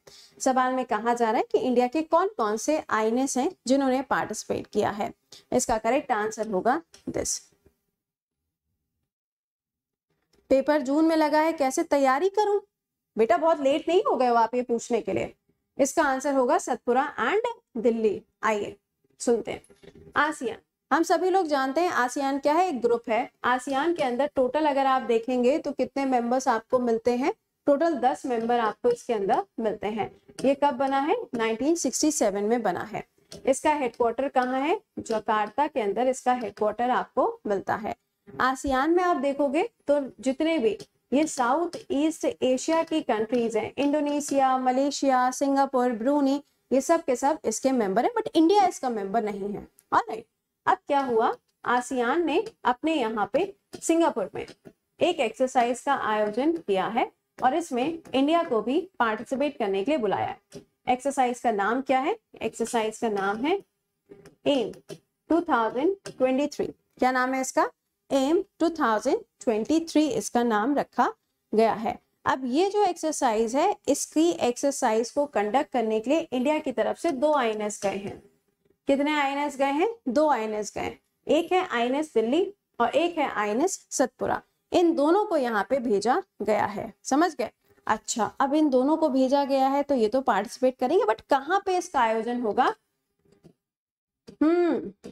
सवाल में कहा जा रहा है कि इंडिया के कौन कौन से आईनेस हैं जिन्होंने पार्टिसिपेट किया है इसका करेक्ट आंसर होगा दिस पेपर जून में लगा है कैसे तैयारी करूं बेटा बहुत लेट नहीं हो गए हो आप ये पूछने के लिए इसका आंसर होगा सतपुरा एंड दिल्ली आइए सुनते हैं आसियान हम सभी लोग जानते हैं आसियान क्या है एक ग्रुप है आसियान के अंदर टोटल अगर आप देखेंगे तो कितने मेंबर्स आपको मिलते हैं टोटल दस मेंबर आपको इसके अंदर मिलते हैं ये कब बना है 1967 में बना है इसका हेडक्वार्टर कहाँ है जकार्ता के अंदर इसका हेडक्वार्टर आपको मिलता है आसियान में आप देखोगे तो जितने भी ये साउथ ईस्ट एशिया की कंट्रीज हैं इंडोनेशिया मलेशिया सिंगापुर ब्रूनी ये सब के सब इसके मेंबर हैं बट इंडिया इसका मेंबर नहीं है ऑलराइट अब क्या हुआ आसियान ने अपने यहाँ पे सिंगापुर में एक एक्सरसाइज का आयोजन किया है और इसमें इंडिया को भी पार्टिसिपेट करने के लिए बुलाया है एक्सरसाइज का नाम क्या है एक्सरसाइज का नाम है एम 2023 क्या नाम है इसका एम 2023 इसका नाम रखा गया है अब ये जो एक्सरसाइज है इसकी एक्सरसाइज को कंडक्ट करने के लिए इंडिया की तरफ से दो आई गए हैं कितने आईएनएस गए हैं दो आईएनएस गए एक है आईएनएस दिल्ली और एक है आईएनएस सतपुरा इन दोनों को यहाँ पे भेजा गया है समझ गए अच्छा अब इन दोनों को भेजा गया है तो ये तो पार्टिसिपेट करेंगे बट कहाँ पे इसका आयोजन होगा हम्म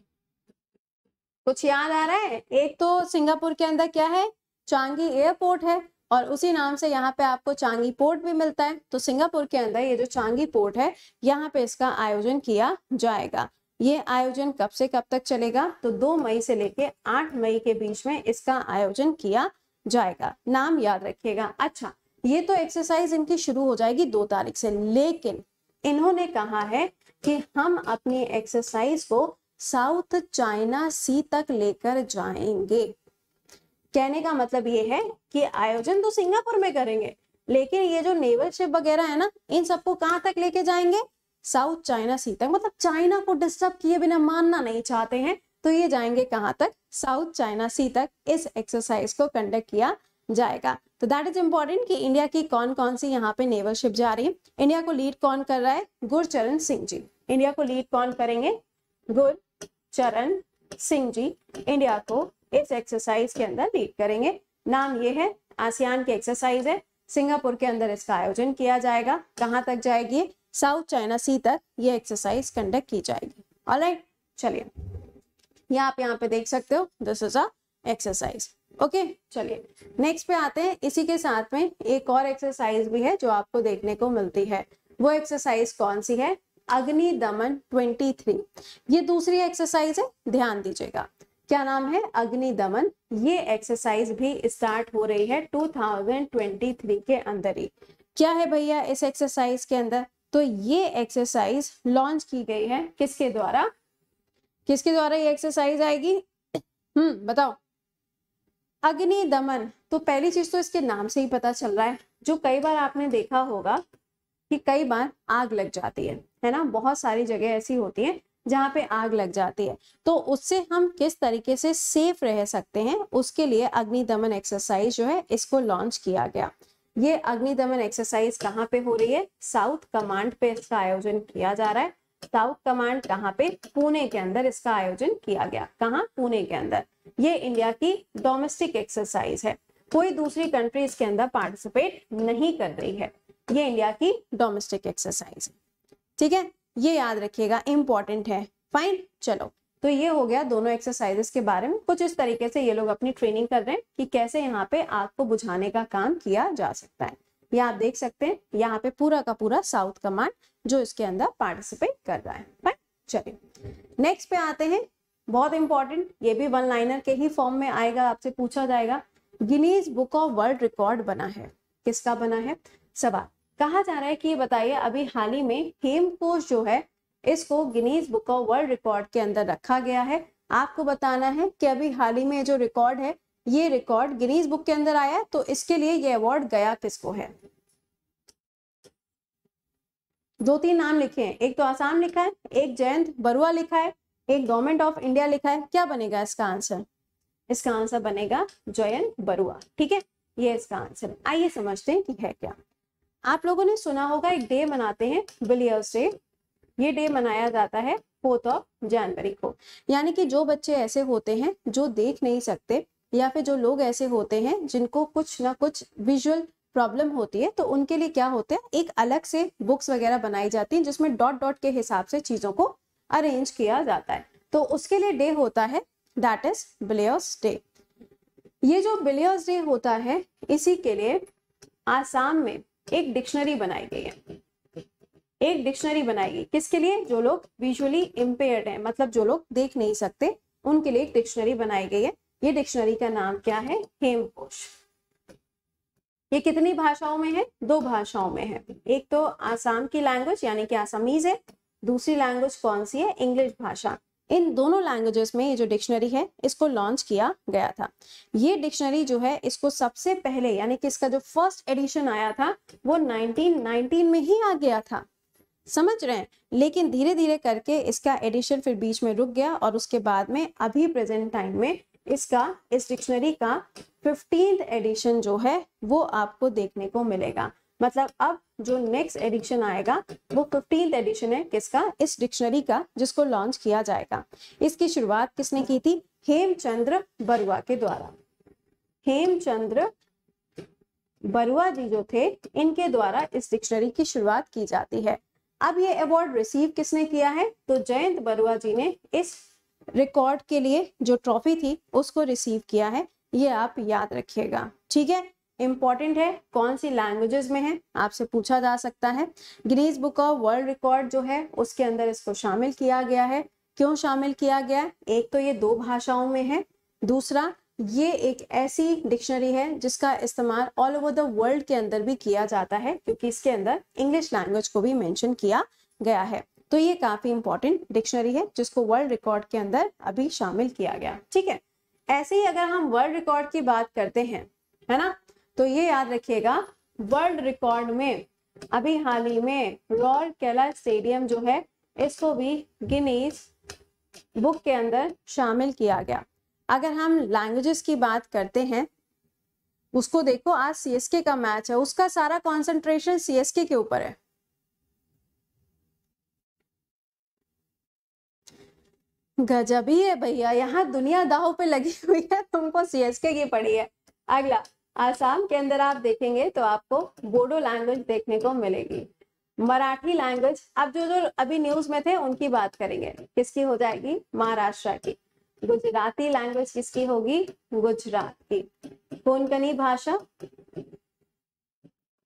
कुछ याद आ रहा है एक तो सिंगापुर के अंदर क्या है चांगी एयरपोर्ट है और उसी नाम से यहाँ पे आपको चांगी पोर्ट भी मिलता है तो सिंगापुर के अंदर ये जो चांगी पोर्ट है यहाँ पे इसका आयोजन किया जाएगा ये आयोजन कब से कब तक चलेगा तो 2 मई से लेके 8 मई के बीच में इसका आयोजन किया जाएगा नाम याद रखिएगा अच्छा ये तो एक्सरसाइज इनकी शुरू हो जाएगी दो तारीख से लेकिन इन्होंने कहा है कि हम अपनी एक्सरसाइज को साउथ चाइना सी तक लेकर जाएंगे कहने का मतलब ये है कि आयोजन तो सिंगापुर में करेंगे लेकिन ये जो नेवल शिप वगैरह है ना इन सबको कहाँ तक लेके जाएंगे साउथ चाइना सी तक मतलब चाइना को डिस्टर्ब किए बिना मानना नहीं चाहते हैं तो ये जाएंगे कहाँ तक साउथ चाइना सी तक इस एक्सरसाइज को कंडक्ट किया जाएगा तो दैट इज इम्पोर्टेंट कि इंडिया की कौन कौन सी यहाँ पे नेवल शिप जा रही है इंडिया को लीड कौन कर रहा है गुरचरण सिंह जी इंडिया को लीड कौन करेंगे गुरचरण सिंह जी इंडिया को इस एक्सरसाइज के अंदर लीड करेंगे नाम ये है आसियान की एक्सरसाइज है सिंगापुर के अंदर इसका आयोजन किया जाएगा कहाँ तक जाएगी साउथ चाइना सी तक ये एक्सरसाइज कंडक्ट की जाएगी ऑलराइट चलिए ये आप यहाँ पे देख सकते हो this is a exercise okay चलिए नेक्स्ट पे आते हैं इसी के साथ में एक और एक्सरसाइज भी है जो आपको देखने को मिलती है वो एक्सरसाइज कौन सी है अग्नि दमन 23 ये दूसरी एक्सरसाइज है ध्यान दीजिएगा क्या नाम है अग्नि दमन ये एक्सरसाइज भी स्टार्ट हो रही है 2023 के अंदर ही क्या है भैया इस एक्सरसाइज के अंदर तो ये एक्सरसाइज लॉन्च की गई है किसके द्वारा किसके द्वारा ये एक्सरसाइज आएगी हम्म बताओ अग्नि दमन तो पहली चीज तो इसके नाम से ही पता चल रहा है जो कई बार आपने देखा होगा कि कई बार आग लग जाती है है ना बहुत सारी जगह ऐसी होती है जहां पे आग लग जाती है तो उससे हम किस तरीके से सेफ रह सकते हैं उसके लिए अग्नि दमन एक्सरसाइज जो है इसको लॉन्च किया गया ये अग्नि दमन एक्सरसाइज कहाँ पे हो रही है साउथ कमांड पे इसका आयोजन किया जा रहा है साउथ कमांड कहाँ पे पुणे के अंदर इसका आयोजन किया गया कहा पुणे के अंदर ये इंडिया की डोमेस्टिक एक्सरसाइज है कोई दूसरी कंट्री इसके अंदर पार्टिसिपेट नहीं कर रही है ये इंडिया की डोमेस्टिक एक्सरसाइज है ठीक है ये याद रखिएगा इंपॉर्टेंट है फाइन चलो तो ये हो गया दोनों एक्सरसाइजेस के बारे में कुछ इस तरीके से ये लोग अपनी ट्रेनिंग कर रहे हैं कि कैसे यहाँ पे आग को बुझाने का काम किया जा सकता है यह आप देख सकते हैं यहाँ पे पूरा का पूरा साउथ कमांड जो इसके अंदर पार्टिसिपेट कर रहा है चलिए नेक्स्ट पे आते हैं बहुत इंपॉर्टेंट ये भी वन लाइनर के ही फॉर्म में आएगा आपसे पूछा जाएगा Guinness book of world record बना है किसका बना है सवाल कहा जा रहा है कि ये बताइए अभी हाल ही में हेमकोश जो है इसको Guinness book of world record के अंदर रखा गया है आपको बताना है कि अभी हाल ही में जो रिकॉर्ड है ये रिकॉर्ड गिनीज बुक के अंदर आया तो इसके लिए ये अवार्ड गया किसको है दो तीन नाम लिखे हैं एक तो आसाम लिखा है एक जयंत बरुआ लिखा है एक गवर्नमेंट ऑफ इंडिया लिखा है क्या बनेगा इसका आंसर इसका आंसर बनेगा जयंत बरुआ ठीक है ये इसका आंसर आइए समझते हैं कि है क्या आप लोगों ने सुना होगा एक डे मनाते हैं विलियर्स डे ये डे मनाया जाता है फोर्थ ऑफ जनवरी को यानी कि जो बच्चे ऐसे होते हैं जो देख नहीं सकते या फिर जो लोग ऐसे होते हैं जिनको कुछ ना कुछ विजुअल प्रॉब्लम होती है तो उनके लिए क्या होते हैं एक अलग से बुक्स वगैरह बनाई जाती हैं जिसमें डॉट डॉट के हिसाब से चीज़ों को अरेंज किया जाता है तो उसके लिए डे होता है दैट इज बिलियर्स डे ये जो बिलियर्स डे होता है इसी के लिए आसाम में एक डिक्शनरी बनाई गई है एक डिक्शनरी बनाएगी किसके लिए जो लोग विजुअली इम्पेयर्ड हैं मतलब जो लोग देख नहीं सकते उनके लिए एक डिक्शनरी बनाई गई है ये डिक्शनरी का नाम क्या है हेमकोश ये कितनी भाषाओं में है दो भाषाओं में है एक तो आसाम की लैंग्वेज यानी कि आसामीज है दूसरी लैंग्वेज कौन सी है इंग्लिश भाषा इन दोनों लैंग्वेजेस में ये जो डिक्शनरी है इसको लॉन्च किया गया था ये डिक्शनरी जो है इसको सबसे पहले यानी कि इसका जो फर्स्ट एडिशन आया था वो 1919 में ही आ गया था समझ रहे हैं लेकिन धीरे धीरे करके इसका एडिशन फिर बीच में रुक गया और उसके बाद में अभी प्रेजेंट टाइम में इसका इस डिक्शनरी का फिफ्टीन एडिशन जो है वो आपको देखने को मिलेगा मतलब अब जो नेक्स्ट एडिशन आएगा वो फिफ्टीन एडिशन है किसका इस डिक्शनरी का जिसको लॉन्च किया जाएगा इसकी शुरुआत किसने की थी हेमचंद्र बरुआ के द्वारा हेमचंद्र बरुआ जी जो थे इनके द्वारा इस डिक्शनरी की शुरुआत की जाती है अब ये अवार्ड रिसीव किसने किया है तो जयंत बरुआ जी ने इस रिकॉर्ड के लिए जो ट्रॉफी थी उसको रिसीव किया है ये आप याद रखिएगा ठीक है इम्पॉर्टेंट है कौन सी लैंग्वेजेस में है आपसे पूछा जा सकता है Guinness book of world record जो है उसके अंदर इसको शामिल किया गया है क्यों शामिल किया गया एक तो ये दो भाषाओं में है दूसरा ये एक ऐसी डिक्शनरी है जिसका इस्तेमाल ऑल ओवर द वर्ल्ड के अंदर भी किया जाता है क्योंकि इसके अंदर इंग्लिश लैंग्वेज को भी मेंशन किया गया है तो ये काफी इंपॉर्टेंट डिक्शनरी है जिसको वर्ल्ड रिकॉर्ड के अंदर अभी शामिल किया गया ठीक है ऐसे ही अगर हम वर्ल्ड रिकॉर्ड की बात करते हैं है ना तो ये याद रखिएगा वर्ल्ड रिकॉर्ड में अभी हाल ही में रॉयल केला स्टेडियम जो है इसको भी गिनीज बुक के अंदर शामिल किया गया अगर हम लैंग्वेजेस की बात करते हैं उसको देखो आज सीएसके का मैच है उसका सारा कॉन्सेंट्रेशन सीएसके के ऊपर है गजब ही है भैया यहाँ दुनिया दाव पे लगी हुई है तुमको सीएसके की पड़ी है अगला आसाम के अंदर आप देखेंगे तो आपको बोडो लैंग्वेज देखने को मिलेगी मराठी लैंग्वेज अब जो जो अभी न्यूज में थे उनकी बात करेंगे किसकी हो जाएगी महाराष्ट्र की गुजराती लैंग्वेज किसकी होगी गुजरात की कनी भाषा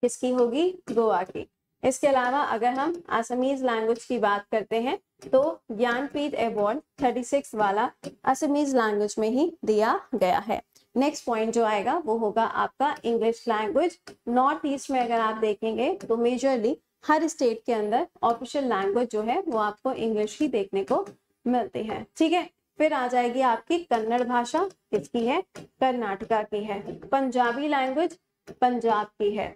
किसकी होगी गोवा की इसके अलावा अगर हम असमीज लैंग्वेज की बात करते हैं तो ज्ञानपीठ अवार्ड 36 वाला असमीज लैंग्वेज में ही दिया गया है नेक्स्ट पॉइंट जो आएगा वो होगा आपका इंग्लिश लैंग्वेज नॉर्थ ईस्ट में अगर आप देखेंगे तो मेजरली हर स्टेट के अंदर ऑफिशियल लैंग्वेज जो है वो आपको इंग्लिश ही देखने को मिलती है ठीक है फिर आ जाएगी आपकी कन्नड़ भाषा किसकी है कर्नाटका की है पंजाबी लैंग्वेज पंजाब की है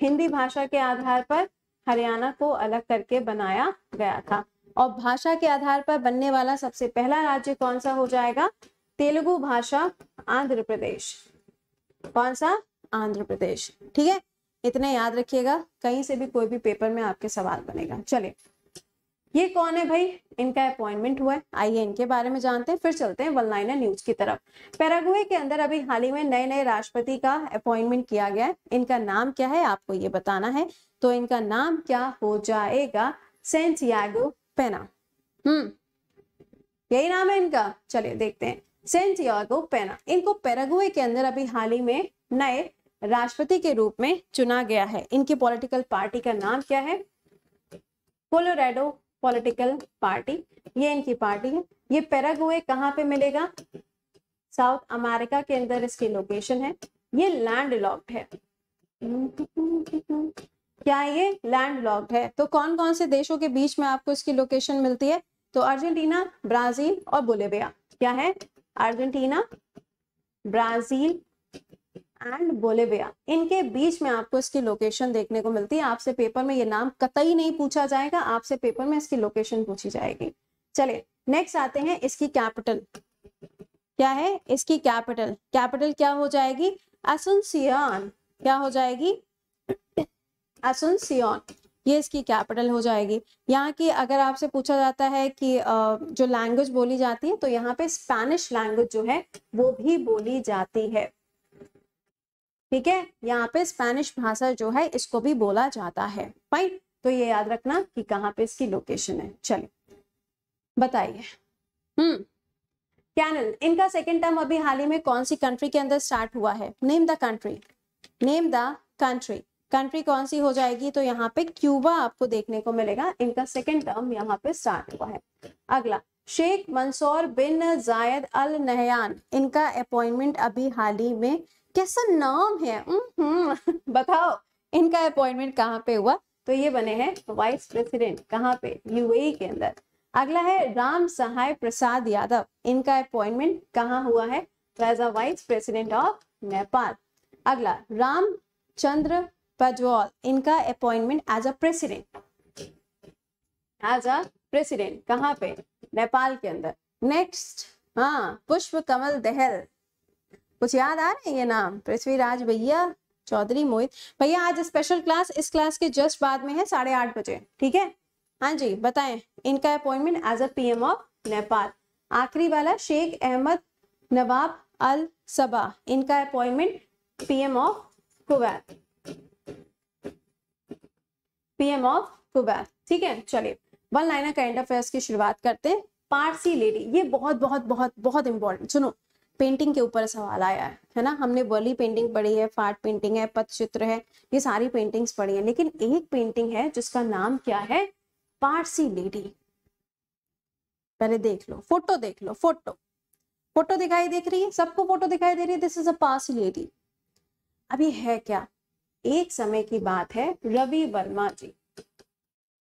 हिंदी भाषा के आधार पर हरियाणा को अलग करके बनाया गया था और भाषा के आधार पर बनने वाला सबसे पहला राज्य कौन सा हो जाएगा तेलुगु भाषा आंध्र प्रदेश कौन सा आंध्र प्रदेश ठीक है इतने याद रखिएगा कहीं से भी कोई भी पेपर में आपके सवाल बनेगा चलिए ये कौन है भाई इनका अपॉइंटमेंट हुआ है आइए इनके बारे में जानते हैं फिर चलते हैं वनलाइनर न्यूज की तरफ पैरागुए के अंदर अभी हाल ही में नए नए राष्ट्रपति का अपॉइंटमेंट किया गया है इनका नाम क्या है आपको ये बताना है तो इनका नाम क्या हो जाएगा सेंटियागो पेना हम्म यही नाम है इनका चलिए देखते हैं सेंटियागो पेना इनको पैरागुए के अंदर अभी हाल ही में नए राष्ट्रपति के रूप में चुना गया है इनकी पॉलिटिकल पार्टी का नाम क्या है कोलोरेडो पॉलिटिकल पार्टी ये इनकी पार्टी है ये पेरागुए कहाँ पे मिलेगा साउथ अमेरिका के अंदर इसकी लोकेशन है ये लैंड लॉक्ड है क्या ये लैंड लॉक्ड है तो कौन कौन से देशों के बीच में आपको इसकी लोकेशन मिलती है तो अर्जेंटीना ब्राजील और बोलेबिया क्या है अर्जेंटीना ब्राजील एंड बोलेविया इनके बीच में आपको इसकी लोकेशन देखने को मिलती है आपसे पेपर में ये नाम कतई नहीं पूछा जाएगा आपसे पेपर में इसकी लोकेशन पूछी जाएगी चलिए नेक्स्ट आते हैं इसकी कैपिटल क्या है इसकी कैपिटल कैपिटल क्या हो जाएगी असुनसियन क्या हो जाएगी असुनसियन ये इसकी कैपिटल हो जाएगी यहाँ की अगर आपसे पूछा जाता है कि जो लैंग्वेज बोली जाती है तो यहाँ पे स्पेनिश लैंग्वेज जो है वो भी बोली जाती है ठीक है यहाँ पे स्पेनिश भाषा जो है इसको भी बोला जाता है फाइन तो ये याद रखना कि कहाँ पे इसकी लोकेशन है चलिए बताइए हम्म कैनल इनका सेकेंड टर्म अभी हाल ही में कौन सी कंट्री के अंदर स्टार्ट हुआ है name the country name the country country कौन सी हो जाएगी तो यहाँ पे क्यूबा आपको देखने को मिलेगा इनका सेकेंड टर्म यहाँ पे स्टार्ट हुआ है अगला शेख मंसूर बिन जायद अल नहयान इनका अपॉइंटमेंट अभी हाल ही में कैसा नाम है बताओ इनका अपॉइंटमेंट कहाँ पे हुआ तो ये बने हैं वाइस प्रेसिडेंट कहाँ पे यूएई e के अंदर अगला है राम सहाय प्रसाद यादव इनका अपॉइंटमेंट कहाँ हुआ है तो as a vice president of Nepal अगला राम चंद्र पजवाल इनका appointment as a president as a president कहाँ पे नेपाल के अंदर नेक्स्ट हाँ पुष्प कमल दहल कुछ याद आ रहे हैं ये नाम पृथ्वीराज भैया चौधरी मोहित भैया आज स्पेशल क्लास इस क्लास के जस्ट बाद में है साढ़े आठ बजे ठीक है हाँ जी बताएं इनका appointment as a PM of Nepal आखिरी वाला Sheikh Ahmad Nawaf Al Sabah इनका appointment PM of Kuwait PM of Kuwait ठीक है चलिए वन लाइनर करंट अफेयर्स की शुरुआत करते हैं पारसी लेडी ये बहुत बहुत बहुत बहुत इंपॉर्टेंट सुनो पेंटिंग के ऊपर सवाल आया है है ना हमने वर्ली पेंटिंग पढ़ी है फाट पेंटिंग है पथ चित्र है ये सारी पेंटिंग्स पढ़ी है लेकिन एक पेंटिंग है जिसका नाम क्या है पारसी लेडी पहले देख लो फोटो देख लो फोटो फोटो दिखाई देख रही है सबको फोटो दिखाई दे रही है this is a Parsi lady अभी है क्या एक समय की बात है रवि वर्मा जी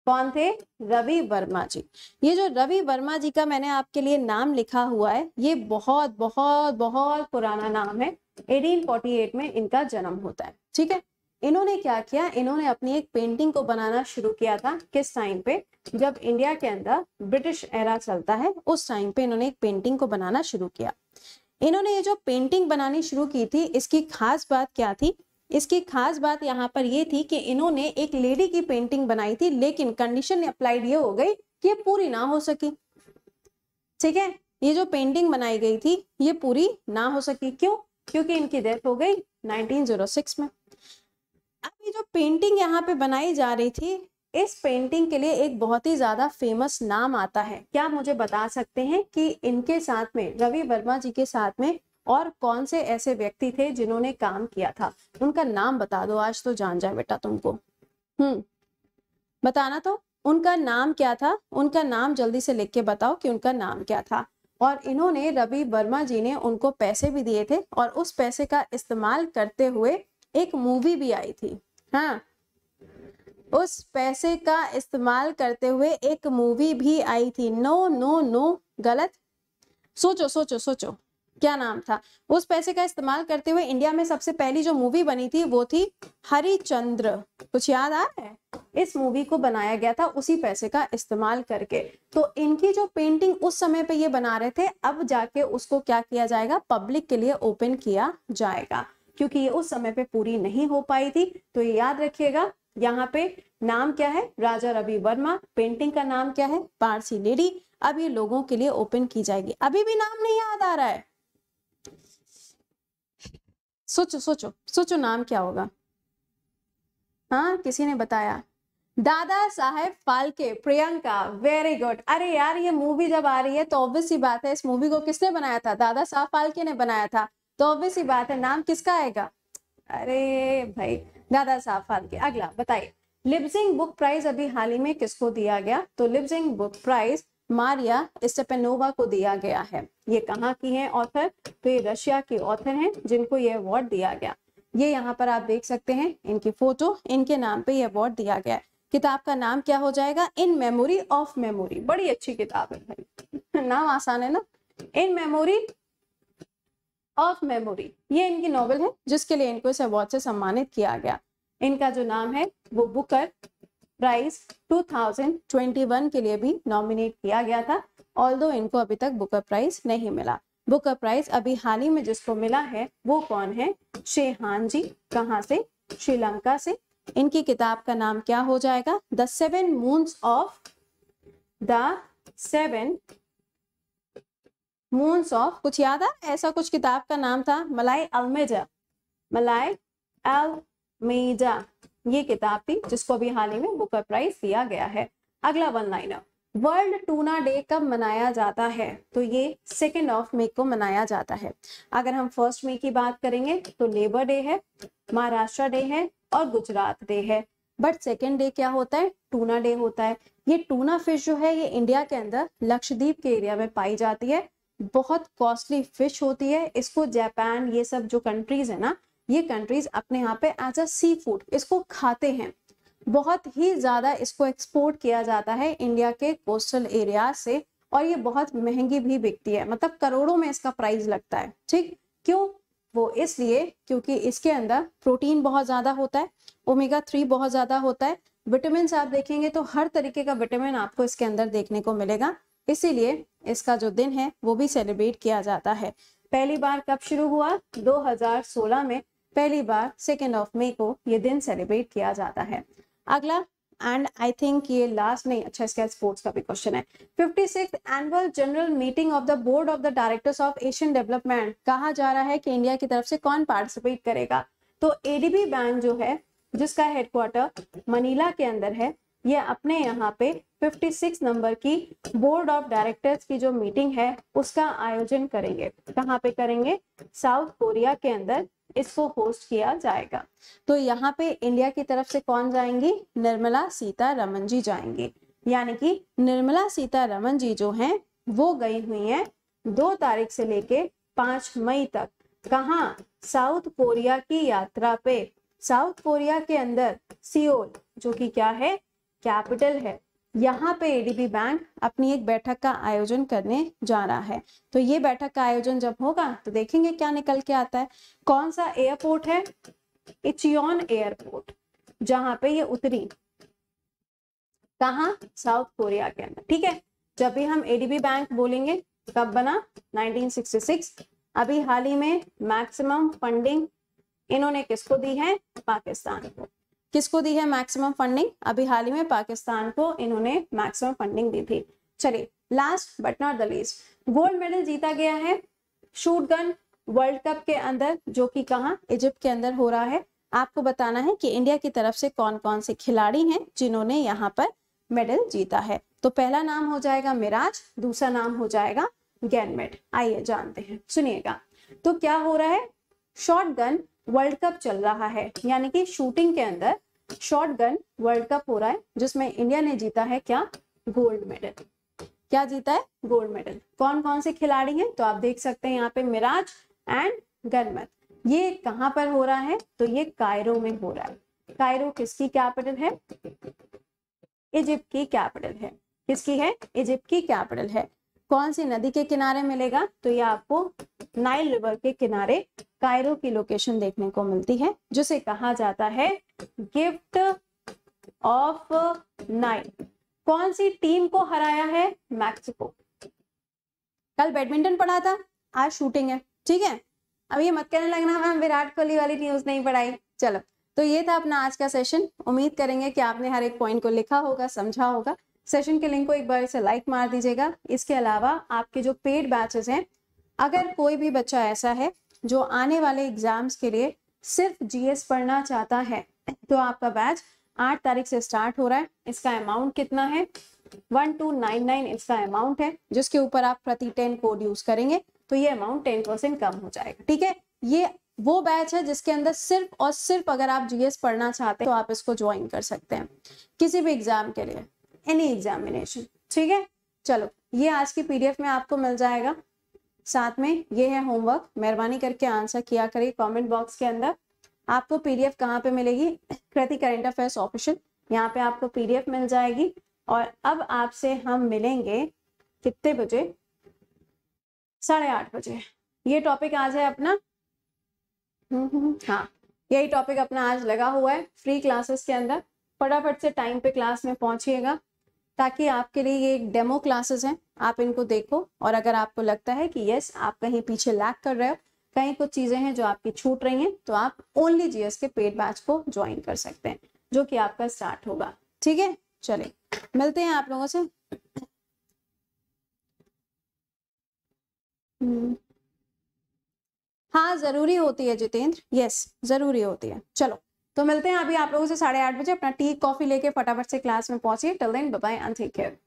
कौन थे रवि वर्मा जी ये जो रवि वर्मा जी का मैंने आपके लिए नाम लिखा हुआ है ये बहुत बहुत बहुत पुराना नाम है 1848 में इनका जन्म होता है ठीक है इन्होंने क्या किया इन्होंने अपनी एक पेंटिंग को बनाना शुरू किया था किस टाइम पे जब इंडिया के अंदर ब्रिटिश एरा चलता है उस टाइम पे इन्होंने एक पेंटिंग को बनाना शुरू किया इन्होंने ये जो पेंटिंग बनानी शुरू की थी इसकी खास बात क्या थी इसकी खास बात यहाँ पर ये थी कि इन्होंने एक लेडी की पेंटिंग बनाई थी लेकिन कंडीशन अप्लाइड ये हो गई कि ये पूरी ना हो सकी ठीक है ये जो पेंटिंग बनाई गई थी ये पूरी ना हो सकी क्यों क्योंकि इनकी डेथ हो गई 1906 में अब ये जो पेंटिंग यहाँ पे बनाई जा रही थी इस पेंटिंग के लिए एक बहुत ही ज्यादा फेमस नाम आता है क्या मुझे बता सकते हैं कि इनके साथ में रवि वर्मा जी के साथ में और कौन से ऐसे व्यक्ति थे जिन्होंने काम किया था उनका नाम बता दो आज तो जान जाए बेटा तुमको हम्म बताना तो उनका नाम क्या था उनका नाम जल्दी से लिख के बताओ कि उनका नाम क्या था और इन्होंने रवि वर्मा जी ने उनको पैसे भी दिए थे और उस पैसे का इस्तेमाल करते हुए एक मूवी भी आई थी हाँ उस पैसे का इस्तेमाल करते हुए एक मूवी भी आई थी नो नो नो गलत सोचो सोचो सोचो क्या नाम था उस पैसे का इस्तेमाल करते हुए इंडिया में सबसे पहली जो मूवी बनी थी वो थी हरिचंद्र कुछ याद आ रहा है इस मूवी को बनाया गया था उसी पैसे का इस्तेमाल करके तो इनकी जो पेंटिंग उस समय पे ये बना रहे थे अब जाके उसको क्या किया जाएगा पब्लिक के लिए ओपन किया जाएगा क्योंकि ये उस समय पे पूरी नहीं हो पाई थी तो ये याद रखिएगा यहाँ पे नाम क्या है राजा रवि वर्मा पेंटिंग का नाम क्या है पारसी लेडी अब ये लोगों के लिए ओपन की जाएगी अभी भी नाम नहीं याद आ रहा है सोचो सोचो सोचो नाम क्या होगा हाँ किसी ने बताया दादा साहेब फालके प्रियंका वेरी गुड अरे यार ये मूवी जब आ रही है तो ऑब्वियस ही बात है इस मूवी को किसने बनाया था दादा साहब फालके ने बनाया था तो ऑब्वियस ही बात है नाम किसका आएगा अरे भाई दादा साहब फालके अगला बताइए लिप्सिंग बुक प्राइज अभी हाल ही में किसको दिया गया तो Leipzig book prize Maria Stepanova को दिया गया है ये कहाँ की है ऑथर तो ये रशिया के ऑथर हैं जिनको ये अवार्ड दिया गया ये यहाँ पर आप देख सकते हैं इनकी फोटो इनके नाम पे ये अवार्ड दिया गया है किताब का नाम क्या हो जाएगा इन मेमोरी ऑफ मेमोरी बड़ी अच्छी किताब है भाई नाम आसान है ना इन मेमोरी ऑफ मेमोरी ये इनकी नॉवल है जिसके लिए इनको इस अवार्ड से सम्मानित किया गया इनका जो नाम है वो बुकर प्राइज 2021 के लिए भी नॉमिनेट किया गया था ऑल इनको अभी तक बुकर प्राइज नहीं मिला बुकर प्राइज अभी हाल ही में जिसको मिला है वो कौन है शेहान जी कहाँ से श्रीलंका से इनकी किताब का नाम क्या हो जाएगा the seven moons of the seven moons of कुछ याद है ऐसा कुछ किताब का नाम था मलाई अलमेजा मलाई अलमेजा ये किताब थी जिसको अभी हाल ही में बुकर प्राइज दिया गया है अगला one liner world tuna day कब मनाया जाता है तो ये सेकेंड ऑफ मे को मनाया जाता है अगर हम फर्स्ट मे की बात करेंगे तो लेबर डे है महाराष्ट्र डे है और गुजरात डे है बट सेकेंड डे क्या होता है टूना डे होता है ये टूना फिश जो है ये इंडिया के अंदर लक्षद्वीप के एरिया में पाई जाती है बहुत कॉस्टली फिश होती है इसको जापान ये सब जो कंट्रीज है ना ये कंट्रीज अपने यहाँ पे एज अ सी फूड इसको खाते हैं बहुत ही ज़्यादा इसको एक्सपोर्ट किया जाता है इंडिया के कोस्टल एरिया से और ये बहुत महंगी भी बिकती है मतलब करोड़ों में इसका प्राइस लगता है ठीक क्यों वो इसलिए क्योंकि इसके अंदर प्रोटीन बहुत ज़्यादा होता है ओमेगा थ्री बहुत ज़्यादा होता है विटामिन आप देखेंगे तो हर तरीके का विटामिन आपको इसके अंदर देखने को मिलेगा इसीलिए इसका जो दिन है वो भी सेलिब्रेट किया जाता है पहली बार कब शुरू हुआ 2016 में पहली बार सेकेंड ऑफ मे को ये दिन सेलिब्रेट किया जाता है अगला एंड आई थिंक ये लास्ट नहीं अच्छा इसका स्पोर्ट्स का भी क्वेश्चन है fifty six annual general meeting of the board of the directors of Asian development कहा जा रहा है कि इंडिया की तरफ से कौन पार्टिसिपेट करेगा तो एडीबी बैंक जो है जिसका हेडक्वार्टर मनीला के अंदर है ये अपने यहाँ पे 56 नंबर की बोर्ड ऑफ डायरेक्टर्स की जो मीटिंग है उसका आयोजन करेंगे कहाँ पे करेंगे साउथ कोरिया के अंदर इसको होस्ट किया जाएगा तो यहाँ पे इंडिया की तरफ से कौन जाएंगी निर्मला सीतारमन जी जाएंगी यानी कि निर्मला सीतारमन जी जो हैं वो गई हुई हैं दो तारीख से लेके पांच मई तक कहा साउथ कोरिया की यात्रा पे साउथ कोरिया के अंदर सियोल जो कि क्या है कैपिटल है यहाँ पे एडीबी बैंक अपनी एक बैठक का आयोजन करने जा रहा है तो ये बैठक का आयोजन जब होगा तो देखेंगे क्या निकल के आता है कौन सा एयरपोर्ट है इचियोन एयरपोर्ट जहां पे ये उतरी कहा साउथ कोरिया के अंदर ठीक है जब भी हम एडीबी बैंक बोलेंगे कब बना 1966 अभी हाल ही में मैक्सिमम फंडिंग इन्होंने किसको दी है पाकिस्तान को किसको दी है मैक्सिमम फंडिंग अभी हाल ही में पाकिस्तान को इन्होंने मैक्सिमम फंडिंग दी थी चलिए last but not the least gold medal जीता गया है शूट गन वर्ल्ड कप के अंदर जो कि कहा इजिप्ट के अंदर हो रहा है आपको बताना है कि इंडिया की तरफ से कौन कौन से खिलाड़ी हैं जिन्होंने यहाँ पर मेडल जीता है तो पहला नाम हो जाएगा मिराज दूसरा नाम हो जाएगा गैनमेट आइए जानते हैं सुनिएगा तो क्या हो रहा है शॉर्ट गन वर्ल्ड कप चल रहा है यानी कि शूटिंग के अंदर शॉर्ट गन वर्ल्ड कप हो रहा है जिसमें इंडिया ने जीता है क्या गोल्ड मेडल क्या जीता है गोल्ड मेडल कौन कौन से खिलाड़ी हैं तो आप देख सकते हैं यहाँ पे मिराज एंड गनमत ये कहाँ पर हो रहा है तो ये कायरो में हो रहा है कायरो किसकी कैपिटल है इजिप्ट की कैपिटल है किसकी है इजिप्ट की कैपिटल है कौन सी नदी के किनारे मिलेगा तो ये आपको नाइल रिवर के किनारे कायरो की लोकेशन देखने को मिलती है जिसे कहा जाता है गिफ्ट ऑफ नाइट कौन सी टीम को हराया है मैक्सिको कल बैडमिंटन पढ़ा था आज शूटिंग है ठीक है अब ये मत कहने लगना मैम हाँ, विराट कोहली वाली न्यूज नहीं पढ़ाई चलो तो ये था अपना आज का सेशन उम्मीद करेंगे कि आपने हर एक पॉइंट को लिखा होगा समझा होगा सेशन के लिंक को एक बार से लाइक मार दीजिएगा इसके अलावा आपके जो पेड बैचेस हैं अगर कोई भी बच्चा ऐसा है जो आने वाले एग्जाम्स के लिए सिर्फ जीएस पढ़ना चाहता है तो आपका बैच आठ तारीख से स्टार्ट हो रहा है इसका अमाउंट कितना है वन टू नाइन नाइन इसका अमाउंट है जिसके ऊपर आप प्रति टेन कोड यूज करेंगे तो ये अमाउंट टेन परसेंट कम हो जाएगा ठीक है ये वो बैच है जिसके अंदर सिर्फ और सिर्फ अगर आप जीएस पढ़ना चाहते हैं तो आप इसको ज्वाइन कर सकते हैं किसी भी एग्जाम के लिए एनी एग्जामिनेशन ठीक है चलो ये आज की पीडीएफ में आपको मिल जाएगा साथ में ये है होमवर्क मेहरबानी करके आंसर किया करें कमेंट बॉक्स के अंदर आपको पीडीएफ कहाँ पे मिलेगी कृति करेंट अफेयर्स ऑफिशियल यहाँ पे आपको पीडीएफ मिल जाएगी और अब आपसे हम मिलेंगे कितने बजे साढ़े आठ बजे ये टॉपिक आज है अपना हम्म, हम्म, हम्म, हाँ यही टॉपिक अपना आज लगा हुआ है फ्री क्लासेस के अंदर फटाफट से टाइम पे क्लास में पहुंचिएगा ताकि आपके लिए ये एक डेमो क्लासेस हैं आप इनको देखो और अगर आपको लगता है कि यस आप कहीं पीछे लैक कर रहे हो कहीं कुछ चीज़ें हैं जो आपकी छूट रही हैं तो आप ओनली जीएस के पेड बैच को ज्वाइन कर सकते हैं जो कि आपका स्टार्ट होगा ठीक है चले मिलते हैं आप लोगों से हम्म। हाँ जरूरी होती है जितेंद्र यस जरूरी होती है चलो तो मिलते हैं अभी आप लोगों से साढ़े आठ बजे अपना टी कॉफी लेके फटाफट से क्लास में पहुंचिए till then bye and take care